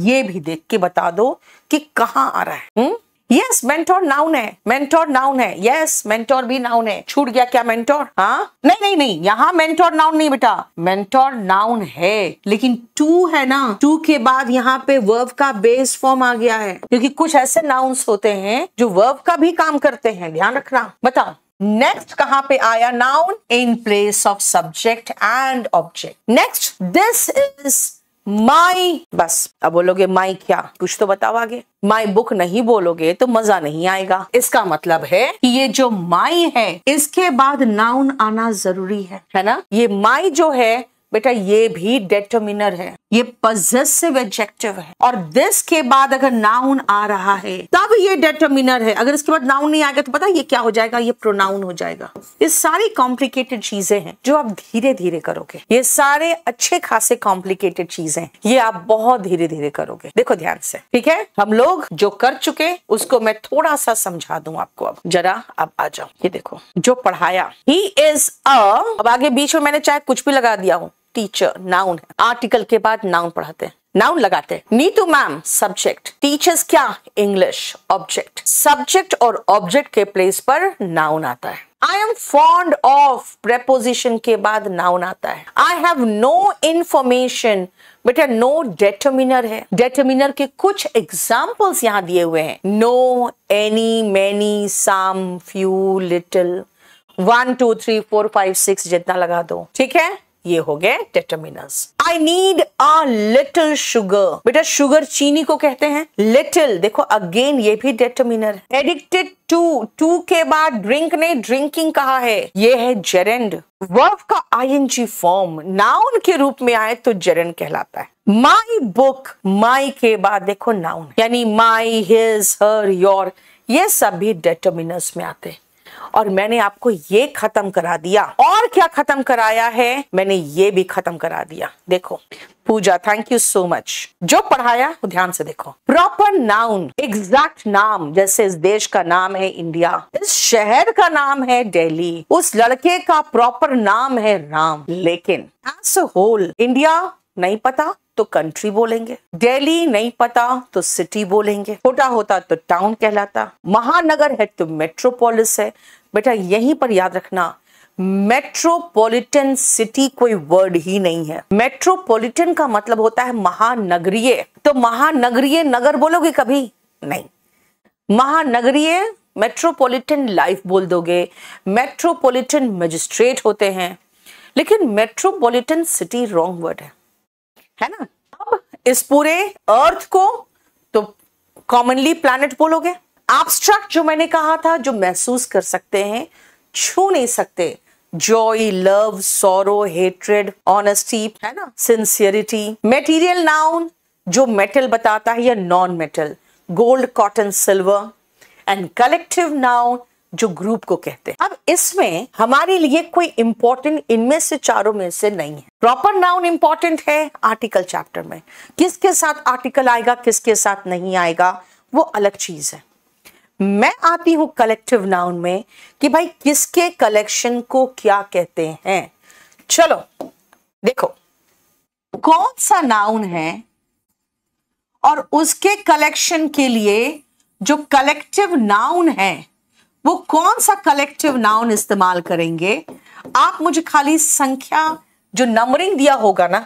ये भी देख के बता दो कि कहा आ रहा है हुँ? हम्म? यस मेंटोर नाउन है मेंटोर नाउन है यस मेंटोर भी नाउन है छूट गया क्या मेंटोर हाँ नहीं नहीं नहीं यहाँ मेंटोर नाउन नहीं बेटा मेंटोर नाउन है लेकिन टू है ना टू के बाद यहाँ पे वर्ब का बेस फॉर्म आ गया है क्योंकि कुछ ऐसे नाउन्स होते हैं जो वर्ब का भी काम करते हैं ध्यान रखना बताओ नेक्स्ट कहाँ पे आया noun in place of subject and object next this is my bus अब बोलोगे माई क्या कुछ तो बताओ आगे माई बुक नहीं बोलोगे तो मजा नहीं आएगा इसका मतलब है कि ये जो माई है इसके बाद नाउन आना जरूरी है है ना ये माई जो है बेटा ये भी डेटर्मिनर है ये पजेसिव एडजेक्टिव है और दिस के बाद अगर नाउन आ रहा है तब ये डेटर्मिनर है अगर इसके बाद नाउन नहीं आएगा तो पता ये क्या हो जाएगा ये प्रोनाउन हो जाएगा ये सारी कॉम्प्लिकेटेड चीजें हैं जो आप धीरे धीरे करोगे ये सारे अच्छे खासे कॉम्प्लिकेटेड चीजें ये आप बहुत धीरे धीरे करोगे देखो ध्यान से ठीक है हम लोग जो कर चुके उसको मैं थोड़ा सा समझा दू आपको अब जरा आप आ जाओ ये देखो जो पढ़ाया ही इज अब आगे बीच में मैंने चाहे कुछ भी लगा दिया हूँ टीचर नाउन है आर्टिकल के बाद नाउन पढ़ाते हैं नाउन लगाते हैं नीतू मैम सब्जेक्ट टीचर्स क्या इंग्लिश ऑब्जेक्ट सब्जेक्ट और ऑब्जेक्ट के प्लेस पर नाउन आता है I am fond of preposition के बाद नाउन आता है आई हैव नो इन्फॉर्मेशन बेटा नो डेटोमिनर है डेटोमिनर के कुछ एग्जाम्पल्स यहाँ दिए हुए हैं no any many some few little one two three four five six जितना लगा दो ठीक है ये हो गए determiners I need a little sugar बेटा शुगर चीनी को कहते हैं लिटिल देखो अगेन ये भी डिटर्मिनर एडिक्टेड टू टू के बाद ड्रिंक ने ड्रिंकिंग कहा है ये है जेरेंड वर्ब का आईएनजी फॉर्म नाउन के रूप में आए तो जेरेंड कहलाता है माई बुक माई के बाद देखो नाउन यानी माई हिज हर योर ये सब भी डिटर्मिनस में आते हैं और मैंने आपको ये खत्म करा दिया और क्या खत्म कराया है मैंने ये भी खत्म करा दिया देखो Puja thank you so much जो पढ़ाया वो ध्यान से देखो प्रॉपर नाउन एग्जैक्ट नाम जैसे इस देश का नाम है इंडिया इस शहर का नाम है दिल्ली उस लड़के का प्रॉपर नाम है राम लेकिन एज होल इंडिया नहीं पता तो कंट्री बोलेंगे दिल्ली नहीं पता तो सिटी बोलेंगे छोटा होता तो टाउन कहलाता महानगर है तो मेट्रोपोलिस है बेटा यहीं पर याद रखना मेट्रोपॉलिटन सिटी कोई वर्ड ही नहीं है मेट्रोपॉलिटन का मतलब होता है महानगरीय तो महानगरीय नगर बोलोगे कभी नहीं महानगरीय मेट्रोपॉलिटन लाइफ बोल दोगे मेट्रोपॉलिटन मजिस्ट्रेट होते हैं लेकिन मेट्रोपॉलिटन सिटी रॉन्ग वर्ड है है ना इस पूरे अर्थ को तो कॉमनली प्लैनेट बोलोगे एबस्ट्रैक्ट जो मैंने कहा था जो महसूस कर सकते हैं छू नहीं सकते joy love sorrow hatred honesty है ना सिंसियरिटी मेटीरियल नाउन जो मेटल बताता है या non metal gold cotton silver and collective noun जो ग्रुप को कहते हैं अब इसमें हमारे लिए कोई इंपॉर्टेंट इनमें से चारों में से नहीं है प्रॉपर नाउन इंपॉर्टेंट है आर्टिकल चैप्टर में किसके साथ आर्टिकल आएगा किसके साथ नहीं आएगा वो अलग चीज है मैं आती हूं कलेक्टिव नाउन में कि भाई किसके कलेक्शन को क्या कहते हैं चलो देखो कौन सा नाउन है और उसके कलेक्शन के लिए जो कलेक्टिव नाउन है वो कौन सा कलेक्टिव नाउन इस्तेमाल करेंगे आप मुझे खाली संख्या जो नंबरिंग दिया होगा ना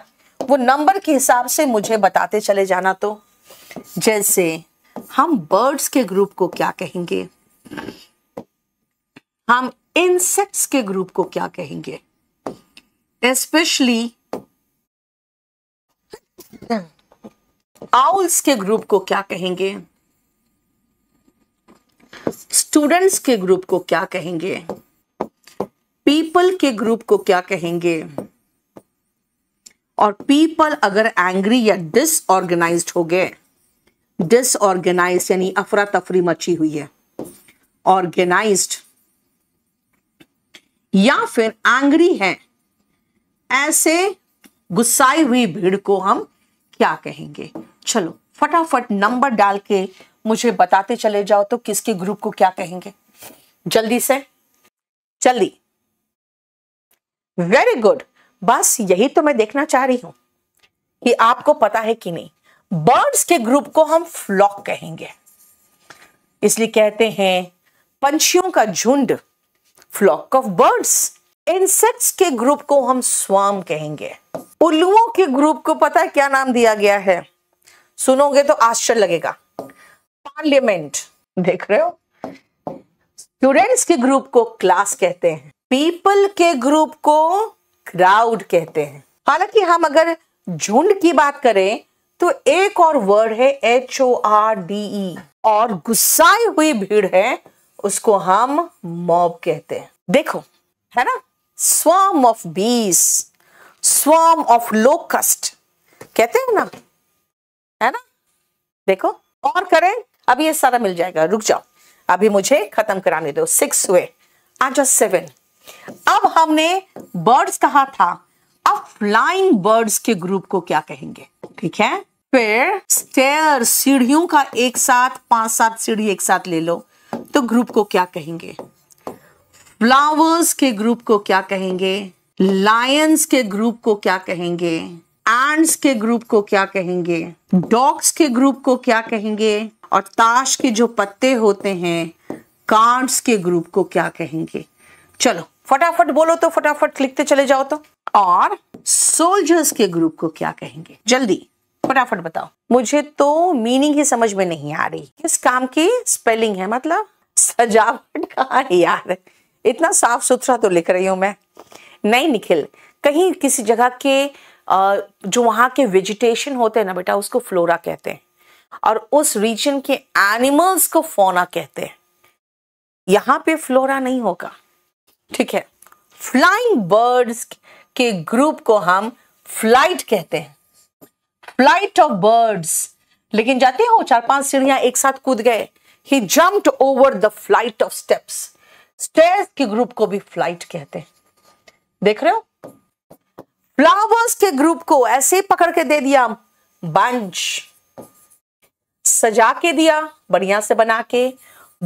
वो नंबर के हिसाब से मुझे बताते चले जाना तो जैसे हम बर्ड्स के ग्रुप को क्या कहेंगे हम इंसेक्ट्स के ग्रुप को क्या कहेंगे स्पेशली आउल्स के ग्रुप को क्या कहेंगे स्टूडेंट्स के ग्रुप को क्या कहेंगे पीपल के ग्रुप को क्या कहेंगे और पीपल अगर एंग्री या डिसऑर्गेनाइज हो गए डिसऑर्गेनाइज यानी अफरा तफरी मची हुई है ऑर्गेनाइज या फिर एंग्री है ऐसे गुस्साई हुई भीड़ को हम क्या कहेंगे चलो फटाफट नंबर डाल के मुझे बताते चले जाओ तो किसके ग्रुप को क्या कहेंगे जल्दी से जल्दी वेरी गुड बस यही तो मैं देखना चाह रही हूं कि आपको पता है कि नहीं बर्ड्स के ग्रुप को हम फ्लॉक कहेंगे इसलिए कहते हैं पंछियों का झुंड फ्लॉक ऑफ बर्ड्स इंसेक्ट्स के ग्रुप को हम स्वाम कहेंगे उल्लुओं के ग्रुप को पता है क्या नाम दिया गया है सुनोगे तो आश्चर्य लगेगा पार्लियामेंट देख रहे हो स्टूडेंट्स के ग्रुप को क्लास कहते हैं पीपल के ग्रुप को क्राउड कहते हैं हालांकि हम अगर झुंड की बात करें तो एक और वर्ड है H O R D E और गुस्साई हुई भीड़ है उसको हम मॉब कहते हैं देखो है ना स्वाम ऑफ बीस स्वाम ऑफ लोकस्ट कहते हैं ना है ना देखो और करें अभी ये सारा मिल जाएगा रुक जाओ अभी मुझे खत्म कराने दो सिक्स हुए आज सेवन अब हमने बर्ड्स कहा था अब फ्लाइंग बर्ड्स के ग्रुप को क्या कहेंगे ठीक है फिर स्टेयर सीढ़ियों का एक साथ पांच सात सीढ़ी एक साथ ले लो तो ग्रुप को क्या कहेंगे फ्लावर्स के ग्रुप को क्या कहेंगे लायंस के ग्रुप को क्या कहेंगे एंड्स के ग्रुप को क्या कहेंगे डॉग्स के ग्रुप को क्या कहेंगे और ताश के जो पत्ते होते हैं कार्ड्स के ग्रुप को क्या कहेंगे चलो फटाफट बोलो तो फटाफट लिखते चले जाओ तो और सोल्जर्स के ग्रुप को क्या कहेंगे जल्दी फटाफट बताओ मुझे तो मीनिंग ही समझ में नहीं आ रही किस काम की स्पेलिंग है मतलब सजावट कहाँ है यार इतना साफ सुथरा तो लिख रही हूं मैं नहीं निखिल कहीं किसी जगह के जो वहां के वेजिटेशन होते हैं ना बेटा उसको फ्लोरा कहते हैं और उस रीजन के एनिमल्स को फोना कहते हैं यहां पे फ्लोरा नहीं होगा ठीक है फ्लाइंग बर्ड्स के ग्रुप को हम फ्लाइट कहते हैं फ्लाइट ऑफ बर्ड्स लेकिन जाते हो चार पांच सीढ़ियां एक साथ कूद गए ही jumped over the flight of steps stairs के ग्रुप को भी फ्लाइट कहते हैं देख रहे हो फ्लावर्स के ग्रुप को ऐसे पकड़ के दे दिया बंच सजा के दिया बढ़िया से बना के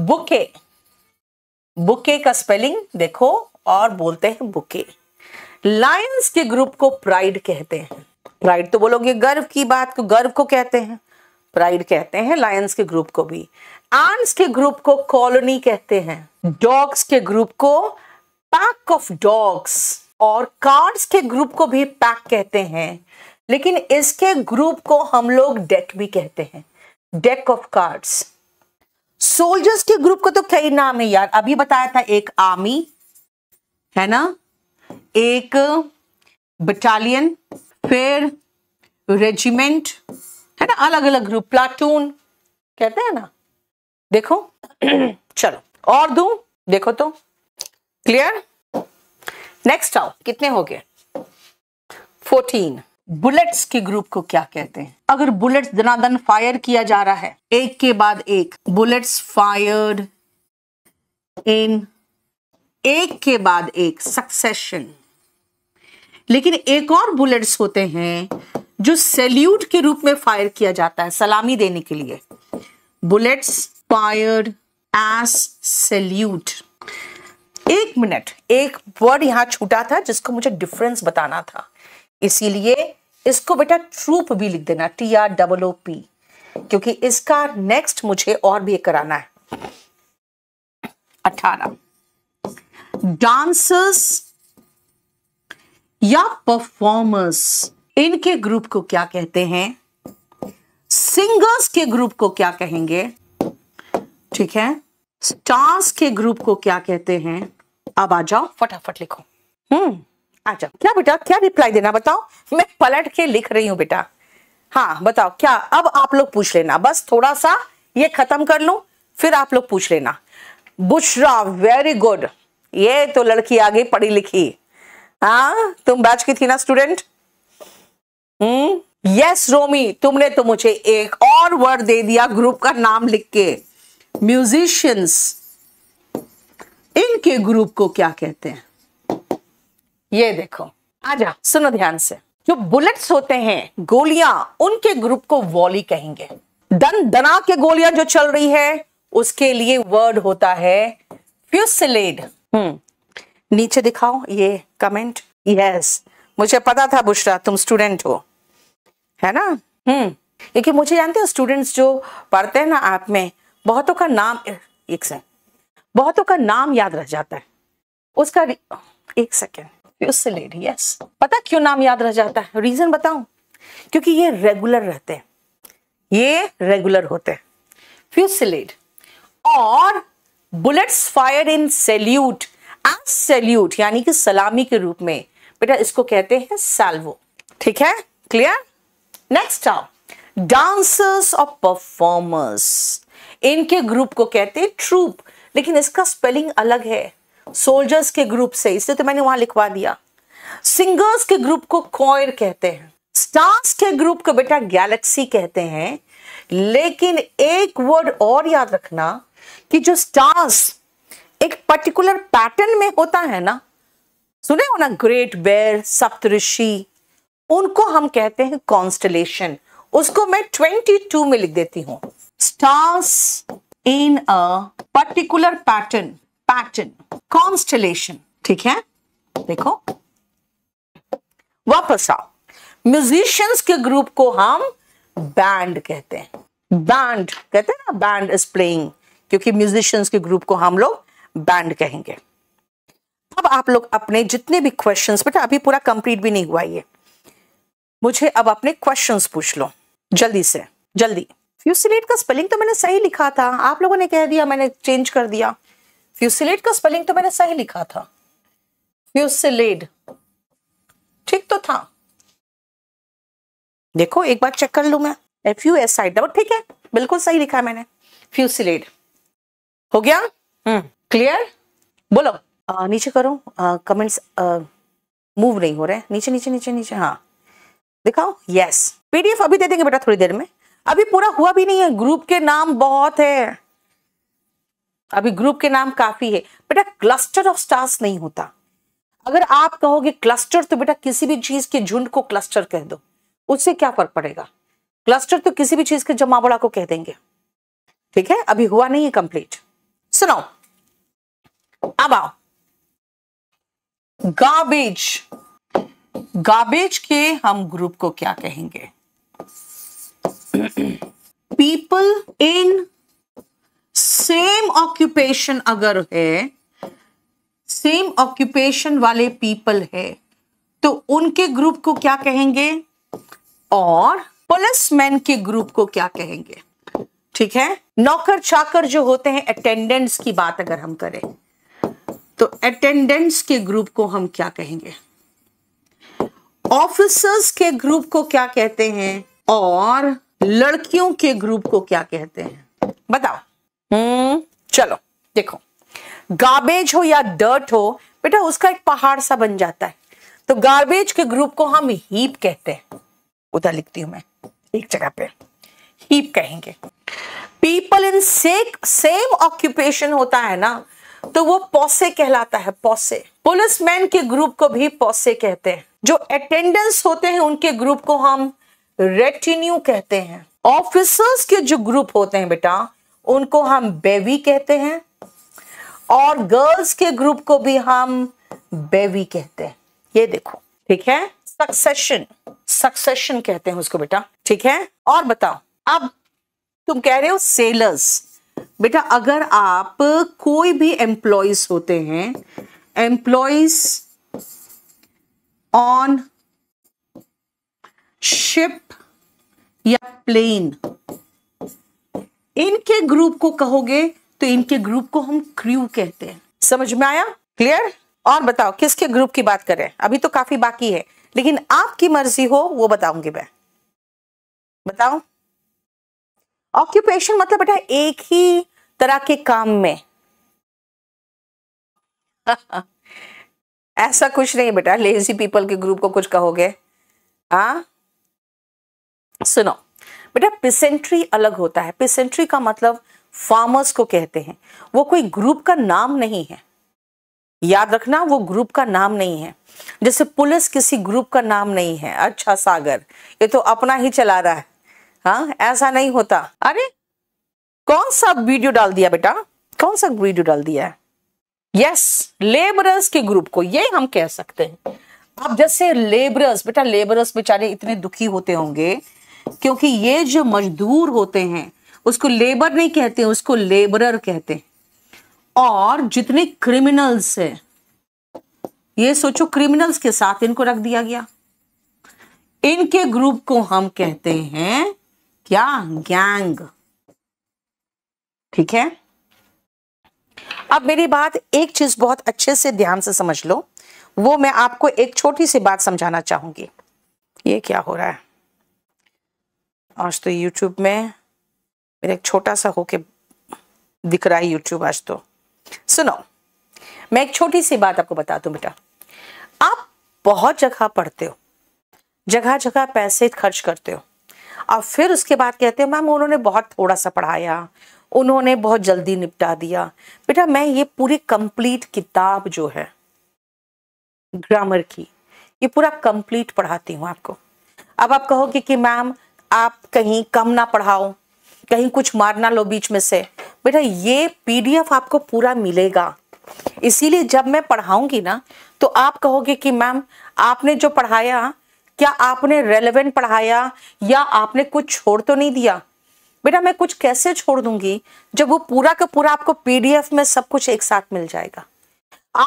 बुके बुके का स्पेलिंग देखो और बोलते हैं बुके लायंस के ग्रुप को प्राइड कहते हैं प्राइड तो बोलोगे गर्व की बात को गर्व को कहते हैं प्राइड कहते हैं लायंस के ग्रुप को भी आंट्स के ग्रुप को कॉलोनी कहते हैं डॉग्स के ग्रुप को पैक ऑफ डॉग्स और कार्ड्स के ग्रुप को भी पैक कहते हैं लेकिन इसके ग्रुप को हम लोग डेक भी कहते हैं डेक ऑफ कार्ड्स सोल्जर्स के ग्रुप को तो कई नाम है यार अभी बताया था एक आर्मी है ना एक बटालियन फिर रेजिमेंट है ना अलग अलग ग्रुप प्लाटून कहते हैं ना देखो चलो और दू देखो तो क्लियर नेक्स्ट आओ कितने हो गए फोर्टीन बुलेट्स के ग्रुप को क्या कहते हैं अगर बुलेट्स धनाधन फायर किया जा रहा है एक के बाद एक बुलेट्स फायर्ड इन एक के बाद एक सक्सेशन लेकिन एक और बुलेट्स होते हैं जो सैल्यूट के रूप में फायर किया जाता है सलामी देने के लिए बुलेट्स फायर एस सेल्यूट एक मिनट एक वर्ड यहां छूटा था जिसको मुझे डिफरेंस बताना था इसीलिए इसको बेटा ट्रूप भी लिख देना T R double O P क्योंकि इसका नेक्स्ट मुझे और भी एक कराना है अठारह डांसर्स या परफॉर्मर्स इनके ग्रुप को क्या कहते हैं सिंगर्स के ग्रुप को क्या कहेंगे ठीक है स्टार्स के ग्रुप को क्या कहते हैं अब आ जाओ फटाफट लिखो हम्म अच्छा क्या बेटा क्या रिप्लाई देना बताओ मैं पलट के लिख रही हूँ बेटा हाँ बताओ क्या अब आप लोग पूछ लेना बस थोड़ा सा ये खत्म कर लू फिर आप लोग पूछ लेना बुशरा वेरी गुड ये तो लड़की आगे पढ़ी लिखी हाँ तुम बैच की थी ना स्टूडेंट हम्म यस रोमी तुमने तो मुझे एक और वर्ड दे दिया ग्रुप का नाम लिख के म्यूजिशियंस इनके ग्रुप को क्या कहते हैं ये देखो आजा सुनो ध्यान से जो बुलेट्स होते हैं गोलियां उनके ग्रुप को वॉली कहेंगे दन दना के गोलियां जो चल रही है उसके लिए वर्ड होता है फ्यूसिलेड हम्म नीचे दिखाओ ये कमेंट यस मुझे पता था बुशरा तुम स्टूडेंट हो है ना हम्म क्योंकि मुझे जानते हो स्टूडेंट्स जो पढ़ते हैं ना ऐप में बहुतों का नाम एक सेकेंड बहुतों का नाम याद रह जाता है उसका एक सेकेंड फ्यूसिलेड यस पता क्यों नाम याद रह जाता है रीजन बताऊं क्योंकि ये रेगुलर रहते हैं ये रेगुलर होते हैं फ्यूसिलेड और bullets fire in salute as salute यानी कि सलामी के रूप में बेटा इसको कहते हैं सैल्वो ठीक है क्लियर नेक्स्ट आओ डांसर्स और परफॉर्मर्स इनके ग्रुप को कहते हैं ट्रूप लेकिन इसका स्पेलिंग अलग है सोल्जर्स के ग्रुप से इसलिए तो मैंने वहां लिखवा दिया सिंगर्स के ग्रुप को कॉयर कहते हैं स्टार्स के ग्रुप को बेटा गैलेक्सी कहते हैं लेकिन एक वर्ड और याद रखना कि जो स्टार्स एक पर्टिकुलर पैटर्न में होता है ना सुने हो ना ग्रेट बेर सप्तऋषि उनको हम कहते हैं कॉन्स्टलेशन उसको मैं 22 में लिख देती हूं stars in a particular pattern pattern constellation ठीक है देखो वापस आओ म्यूजिशियंस के ग्रुप को हम बैंड कहते हैं बैंड कहते हैं ना बैंड इज प्लेइंग क्योंकि म्यूजिशियंस के ग्रुप को हम लोग बैंड कहेंगे अब आप लोग अपने जितने भी क्वेश्चंस बेटा अभी पूरा कंप्लीट भी नहीं हुआ ये मुझे अब अपने क्वेश्चंस पूछ लो जल्दी से जल्दी फ्यूसिलेट का स्पेलिंग तो मैंने सही लिखा था आप लोगों ने कह दिया मैंने चेंज कर दिया फ्यूसिलेट का स्पेलिंग तो मैंने सही लिखा था फ्यूसिलेड ठीक तो था देखो एक बार चेक कर लू मैं एफ यू एस साइड ठीक है बिल्कुल सही लिखा है मैंने फ्यूसिलेड हो गया क्लियर हम्म। बोलो आ, नीचे करो कमेंट्स मूव नहीं हो रहे नीचे नीचे नीचे नीचे हाँ दिखाओ यस पीडीएफ अभी दे देंगे बेटा थोड़ी देर में अभी पूरा हुआ भी नहीं है ग्रुप के नाम बहुत है अभी ग्रुप के नाम काफी है बेटा क्लस्टर ऑफ स्टार्स नहीं होता अगर आप कहोगे क्लस्टर तो बेटा किसी भी चीज के झुंड को क्लस्टर कह दो उससे क्या फर्क पड़ेगा क्लस्टर तो किसी भी चीज के जमावड़ा को कह देंगे ठीक है अभी हुआ नहीं है कंप्लीट सुनो अब आओ गार्बेज गार्बेज के हम ग्रुप को क्या कहेंगे पीपल इन सेम ऑक्यूपेशन अगर है सेम ऑक्यूपेशन वाले पीपल है तो उनके ग्रुप को क्या कहेंगे और पुलिसमैन के ग्रुप को क्या कहेंगे ठीक है नौकर चाकर जो होते हैं अटेंडेंट्स की बात अगर हम करें तो अटेंडेंट्स के ग्रुप को हम क्या कहेंगे ऑफिसर्स के ग्रुप को क्या कहते हैं और लड़कियों के ग्रुप को क्या कहते हैं बताओ हम्म चलो देखो गार्बेज हो या डर्ट हो बेटा उसका एक पहाड़ सा बन जाता है तो गार्बेज के ग्रुप को हम हीप कहते हैं उधर लिखती हूं मैं एक जगह पे हीप कहेंगे पीपल इन सेक सेम ऑक्यूपेशन होता है ना तो वो पौसे कहलाता है पौसे पुलिसमैन के ग्रुप को भी पौसे कहते हैं जो अटेंडेंस होते हैं उनके ग्रुप को हम रेटिन्यू कहते हैं ऑफिसर्स के जो ग्रुप होते हैं बेटा उनको हम बेवी कहते हैं और गर्ल्स के ग्रुप को भी हम बेवी कहते हैं ये देखो ठीक है सक्सेशन सक्सेशन कहते हैं उसको बेटा ठीक है और बताओ अब तुम कह रहे हो सेलर्स बेटा अगर आप कोई भी एम्प्लॉयज होते हैं एम्प्लॉयज ऑन शिप या प्लेन इनके ग्रुप को कहोगे तो इनके ग्रुप को हम क्रू कहते हैं समझ में आया क्लियर और बताओ किसके ग्रुप की बात करें अभी तो काफी बाकी है लेकिन आपकी मर्जी हो वो बताऊंगी मैं बताओ ऑक्यूपेशन मतलब बेटा एक ही तरह के काम में ऐसा कुछ नहीं बेटा लेजी पीपल के ग्रुप को कुछ कहोगे हा सुनो बेटा पिसेंट्री अलग होता है पिसेंट्री का मतलब फार्मर्स को कहते हैं वो कोई ग्रुप का नाम नहीं है याद रखना वो ग्रुप का नाम नहीं है जैसे पुलिस किसी ग्रुप का नाम नहीं है अच्छा सागर ये तो अपना ही चला रहा है हा? ऐसा नहीं होता अरे कौन सा वीडियो डाल दिया बेटा कौन सा वीडियो डाल दिया है यस लेबरर्स के ग्रुप को ये हम कह सकते हैं अब जैसे लेबरर्स बेटा लेबरर्स बेचारे इतने दुखी होते होंगे क्योंकि ये जो मजदूर होते हैं उसको लेबर नहीं कहते उसको लेबरर कहते हैं और जितने क्रिमिनल्स है ये सोचो क्रिमिनल्स के साथ इनको रख दिया गया इनके ग्रुप को हम कहते हैं क्या गैंग ठीक है अब मेरी बात एक चीज बहुत अच्छे से ध्यान से समझ लो वो मैं आपको एक छोटी सी बात समझाना चाहूंगी ये क्या हो रहा है आज तो यूट्यूब में मेरा एक छोटा सा होके दिख रहा है यूट्यूब आज तो सुनो मैं एक छोटी सी बात आपको बता दूं बेटा आप बहुत जगह पढ़ते हो जगह जगह पैसे खर्च करते हो और फिर उसके बाद कहते हो मैम उन्होंने बहुत थोड़ा सा पढ़ाया उन्होंने बहुत जल्दी निपटा दिया बेटा मैं ये पूरी कंप्लीट किताब जो है ग्रामर की ये पूरा कंप्लीट पढ़ाती हूँ आपको अब आप कहोगे कि, कि मैम आप कहीं कम ना पढ़ाओ कहीं कुछ मार ना लो बीच में से बेटा ये पीडीएफ आपको पूरा मिलेगा इसीलिए जब मैं पढ़ाऊंगी ना तो आप कहोगे कि मैम आपने जो पढ़ाया क्या आपने रेलेवेंट पढ़ाया या आपने कुछ छोड़ तो नहीं दिया बेटा मैं कुछ कैसे छोड़ दूंगी जब वो पूरा का पूरा आपको पीडीएफ में सब कुछ एक साथ मिल जाएगा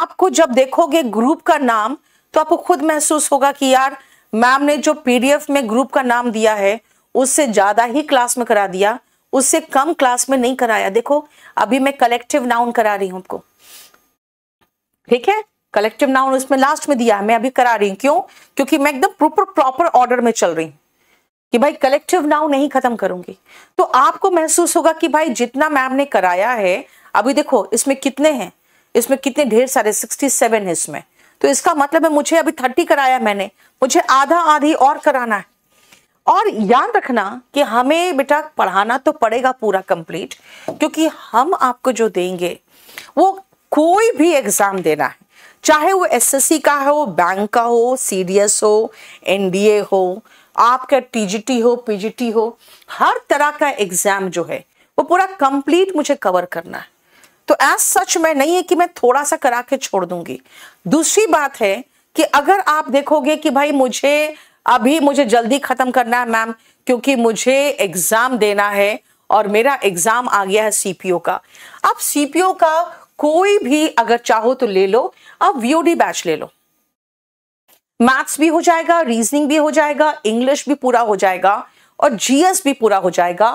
आपको जब देखोगे ग्रुप का नाम तो आपको खुद महसूस होगा कि यार मैम ने जो पीडीएफ में ग्रुप का नाम दिया है उससे ज़्यादा ही क्लास में करा दिया उससे कम क्लास में नहीं कराया देखो अभी मैं कलेक्टिव नाउन करा रही हूं आपको ठीक है कलेक्टिव नाउन उसमें लास्ट में दिया है मैं अभी करा रही हूं क्यों क्योंकि मैं एकदम प्रॉपर प्रॉपर ऑर्डर में चल रही हूँ कि भाई कलेक्टिव नाउन नहीं खत्म करूंगी तो आपको महसूस होगा कि भाई जितना मैम ने कराया है अभी देखो इसमें कितने हैं इसमें कितने ढेर सारे सिक्सटी सेवन है इसमें तो इसका मतलब है मुझे अभी थर्टी कराया मैंने मुझे आधा आधी और कराना है और याद रखना कि हमें बेटा पढ़ाना तो पड़ेगा पूरा कंप्लीट क्योंकि हम आपको जो देंगे वो कोई भी एग्जाम देना है चाहे वो एसएससी का हो बैंक का हो सीडीएस हो एनडीए हो आपका टीजीटी हो पीजीटी हो हर तरह का एग्जाम जो है वो पूरा कंप्लीट मुझे कवर करना है तो एज सच में नहीं है कि मैं थोड़ा सा करा के छोड़ दूंगी दूसरी बात है कि अगर आप देखोगे कि भाई मुझे अभी मुझे जल्दी ख़त्म करना है मैम क्योंकि मुझे एग्ज़ाम देना है और मेरा एग्ज़ाम आ गया है सीपीओ का अब सीपीओ का कोई भी अगर चाहो तो ले लो अब वीओडी बैच ले लो मैथ्स भी हो जाएगा रीजनिंग भी हो जाएगा इंग्लिश भी पूरा हो जाएगा और जीएस भी पूरा हो जाएगा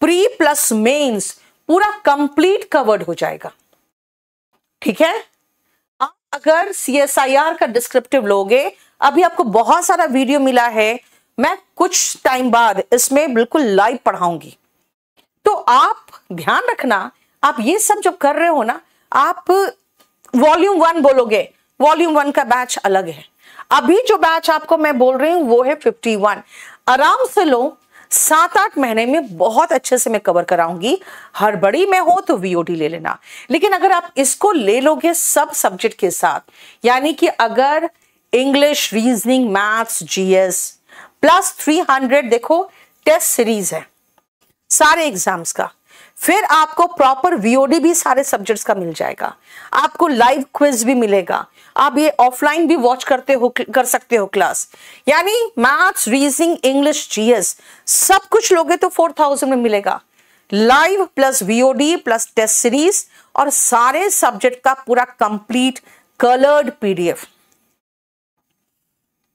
प्री प्लस मेंस पूरा कंप्लीट कवर्ड हो जाएगा ठीक है आप अगर सी एस आई आर का डिस्क्रिप्टिव लोगे अभी आपको बहुत सारा वीडियो मिला है मैं कुछ टाइम बाद इसमें बिल्कुल लाइव पढ़ाऊंगी तो आप ध्यान रखना आप ये सब जब कर रहे हो ना आप वॉल्यूम वन बोलोगे वॉल्यूम वन का बैच अलग है अभी जो बैच आपको मैं बोल रही हूँ वो है फिफ्टी वन आराम से लो सात आठ महीने में बहुत अच्छे से मैं कवर कराऊंगी हर बड़ी में हो तो वीओडी ले लेना लेकिन अगर आप इसको ले लोगे सब सब्जेक्ट के साथ यानी कि अगर English reasoning maths GS plus 300 देखो टेस्ट सीरीज है सारे एग्जाम्स का फिर आपको प्रॉपर वीओडी भी सारे सब्जेक्ट्स का मिल जाएगा आपको लाइव क्विज भी मिलेगा आप ये ऑफलाइन भी वॉच करते हो कर सकते हो क्लास यानी मैथ्स रीजनिंग इंग्लिश जीएस सब कुछ लोगे तो फोर थाउजेंड में मिलेगा live plus VOD plus test series और सारे सब्जेक्ट का पूरा कंप्लीट कलर्ड पीडीएफ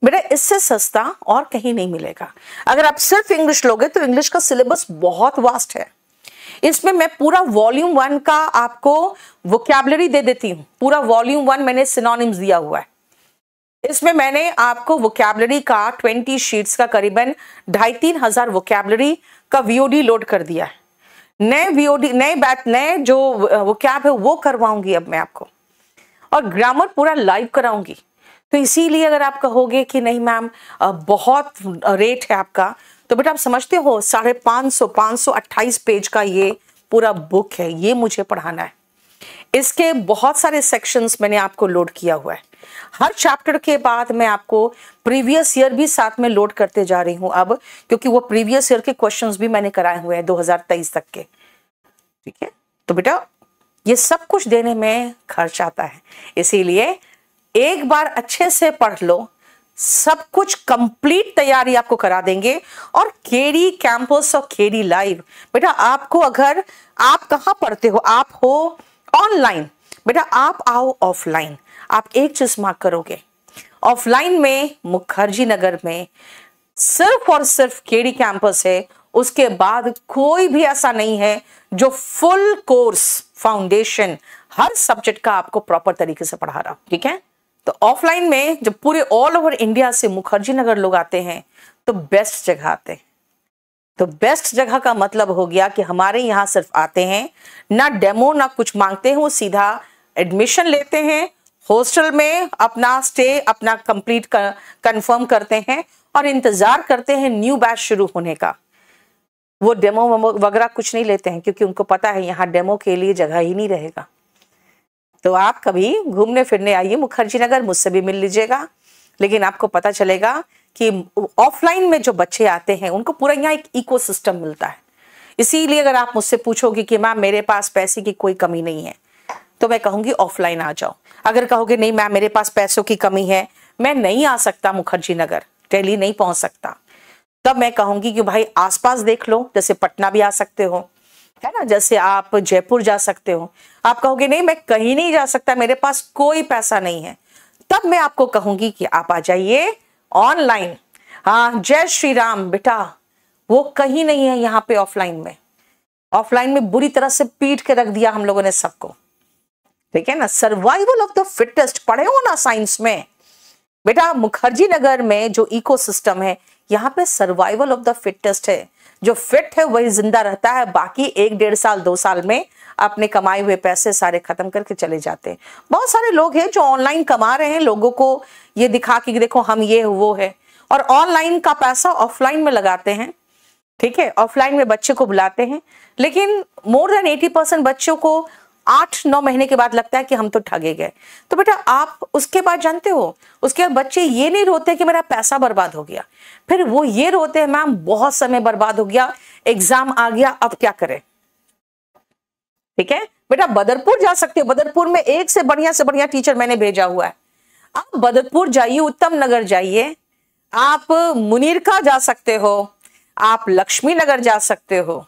बेटा इससे सस्ता और कहीं नहीं मिलेगा अगर आप सिर्फ इंग्लिश लोगे तो इंग्लिश का सिलेबस बहुत वास्ट है इसमें मैं पूरा वॉल्यूम वन का आपको वोकैबलरी दे देती हूँ पूरा वॉल्यूम वन मैंने सिनोनिम्स दिया हुआ है इसमें मैंने आपको वोकैबलरी का ट्वेंटी शीट्स का करीबन ढाई तीन हजार वोकैबलरी का वीओडी लोड कर दिया है नए वीओडी नए बैट नए जो वो कैब है वो करवाऊंगी अब मैं आपको और ग्रामर पूरा लाइव कराऊंगी तो इसीलिए अगर आप कहोगे कि नहीं मैम बहुत रेट है आपका तो बेटा आप समझते हो साढ़े पांच सौ पांच सौ अट्ठाईस पेज का ये पूरा बुक है ये मुझे पढ़ाना है इसके बहुत सारे सेक्शंस मैंने आपको लोड किया हुआ है हर चैप्टर के बाद मैं आपको प्रीवियस ईयर भी साथ में लोड करते जा रही हूं अब क्योंकि वो प्रीवियस ईयर के क्वेश्चंस भी मैंने कराए हुए हैं 2023 तक के ठीक है तो बेटा ये सब कुछ देने में खर्च आता है इसीलिए एक बार अच्छे से पढ़ लो सब कुछ कंप्लीट तैयारी आपको करा देंगे और केरी कैंपस और केरी लाइव बेटा आपको अगर आप कहा पढ़ते हो आप हो ऑनलाइन बेटा आप आओ ऑफलाइन आप एक चीज मार्क करोगे ऑफलाइन में मुखर्जी नगर में सिर्फ और सिर्फ केडी कैंपस है उसके बाद कोई भी ऐसा नहीं है जो फुल कोर्स फाउंडेशन हर सब्जेक्ट का आपको प्रॉपर तरीके से पढ़ा रहा ठीक है तो ऑफलाइन में जब पूरे ऑल ओवर इंडिया से मुखर्जी नगर लोग आते हैं तो बेस्ट जगह आते हैं तो बेस्ट जगह का मतलब हो गया कि हमारे यहाँ सिर्फ आते हैं ना डेमो ना कुछ मांगते हैं वो सीधा एडमिशन लेते हैं हॉस्टल में अपना स्टे अपना कंप्लीट कंफर्म करते हैं और इंतजार करते हैं न्यू बैच शुरू होने का वो डेमो वगैरह कुछ नहीं लेते हैं क्योंकि उनको पता है यहाँ डेमो के लिए जगह ही नहीं रहेगा तो आप कभी घूमने फिरने आइए मुखर्जी नगर मुझसे भी मिल लीजिएगा लेकिन आपको पता चलेगा कि ऑफलाइन में जो बच्चे आते हैं उनको पूरा यहाँ एक इकोसिस्टम मिलता है इसीलिए अगर आप मुझसे पूछोगे कि मैम मेरे पास पैसे की कोई कमी नहीं है तो मैं कहूँगी ऑफलाइन आ जाओ अगर कहोगे नहीं मैम मेरे पास पैसों की कमी है मैं नहीं आ सकता मुखर्जी नगर दिल्ली नहीं पहुँच सकता तब मैं कहूँगी कि भाई आसपास देख लो जैसे पटना भी आ सकते हो है ना जैसे आप जयपुर जा सकते हो आप कहोगे नहीं मैं कहीं नहीं जा सकता मेरे पास कोई पैसा नहीं है तब मैं आपको कहूंगी कि आप आ जाइए ऑनलाइन हाँ जय श्री राम बेटा वो कहीं नहीं है यहाँ पे ऑफलाइन में ऑफलाइन में बुरी तरह से पीट के रख दिया हम लोगों ने सबको ठीक है ना सर्वाइवल ऑफ द फिटेस्ट पढ़े हो ना साइंस में बेटा मुखर्जी नगर में जो इकोसिस्टम है यहाँ पे सर्वाइवल ऑफ द फिटेस्ट है जो फिट है वही जिंदा रहता है बाकी एक डेढ़ साल दो साल में अपने कमाए हुए पैसे सारे खत्म करके चले जाते हैं बहुत सारे लोग हैं जो ऑनलाइन कमा रहे हैं लोगों को ये दिखा कि देखो हम ये वो है और ऑनलाइन का पैसा ऑफलाइन में लगाते हैं ठीक है ऑफलाइन में बच्चे को बुलाते हैं लेकिन मोर देन एटी परसेंट बच्चों को आठ नौ महीने के बाद लगता है कि हम तो ठगे गए तो बेटा आप उसके बाद जानते हो उसके बाद बच्चे ये नहीं रोते कि मेरा पैसा बर्बाद हो गया फिर वो ये रोते हैं मैम बहुत समय बर्बाद हो गया एग्जाम आ गया अब क्या करें ठीक है बेटा बदरपुर जा सकते हो बदरपुर में एक से बढ़िया से बढ़िया टीचर मैंने भेजा हुआ है आप बदरपुर जाइए उत्तम नगर जाइए आप मुनिरका जा सकते हो आप लक्ष्मी नगर जा सकते हो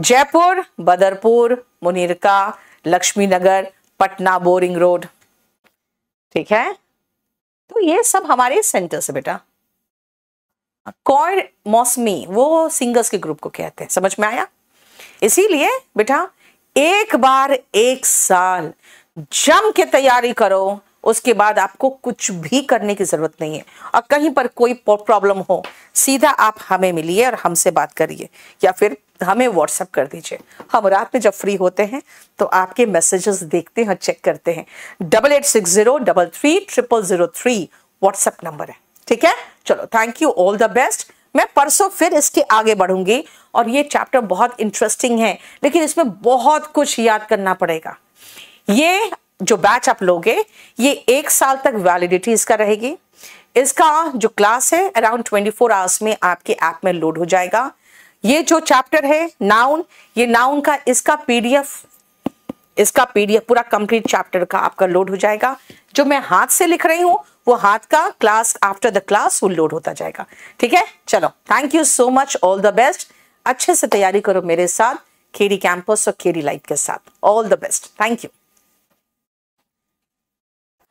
जयपुर बदरपुर मुनिरका लक्ष्मी नगर पटना बोरिंग रोड ठीक है तो ये सब हमारे सेंटर्स है बेटा कॉर्ड मौसमी वो सिंगर्स के ग्रुप को कहते हैं समझ में आया इसीलिए बेटा एक बार एक साल जम के तैयारी करो उसके बाद आपको कुछ भी करने की जरूरत नहीं है और कहीं पर कोई प्रॉब्लम हो सीधा आप हमें मिलिए और हमसे बात करिए या फिर हमें व्हाट्सअप कर दीजिए हम रात में जब फ्री होते हैं तो आपके मैसेजेस देखते हैं और चेक करते हैं double eight six zero double three triple zero three WhatsApp number है ठीक है चलो thank you all the best मैं परसों फिर इसके आगे बढ़ूंगी और ये चैप्टर बहुत इंटरेस्टिंग है लेकिन इसमें बहुत कुछ याद करना पड़ेगा ये जो बैच आप लोगे ये एक साल तक वैलिडिटी इसका रहेगी इसका जो क्लास है अराउंड 24 आवर्स में आपके ऐप में लोड हो जाएगा ये जो चैप्टर है नाउन ये नाउन का इसका पीडीएफ इसका पीडीएफ पूरा कंप्लीट चैप्टर का आपका लोड हो जाएगा जो मैं हाथ से लिख रही हूं वो हाथ का क्लास आफ्टर द क्लास वो लोड होता जाएगा ठीक है चलो thank you so much all the best अच्छे से तैयारी करो मेरे साथ खेरी कैंपस और खेरी लाइफ के साथ all the best thank you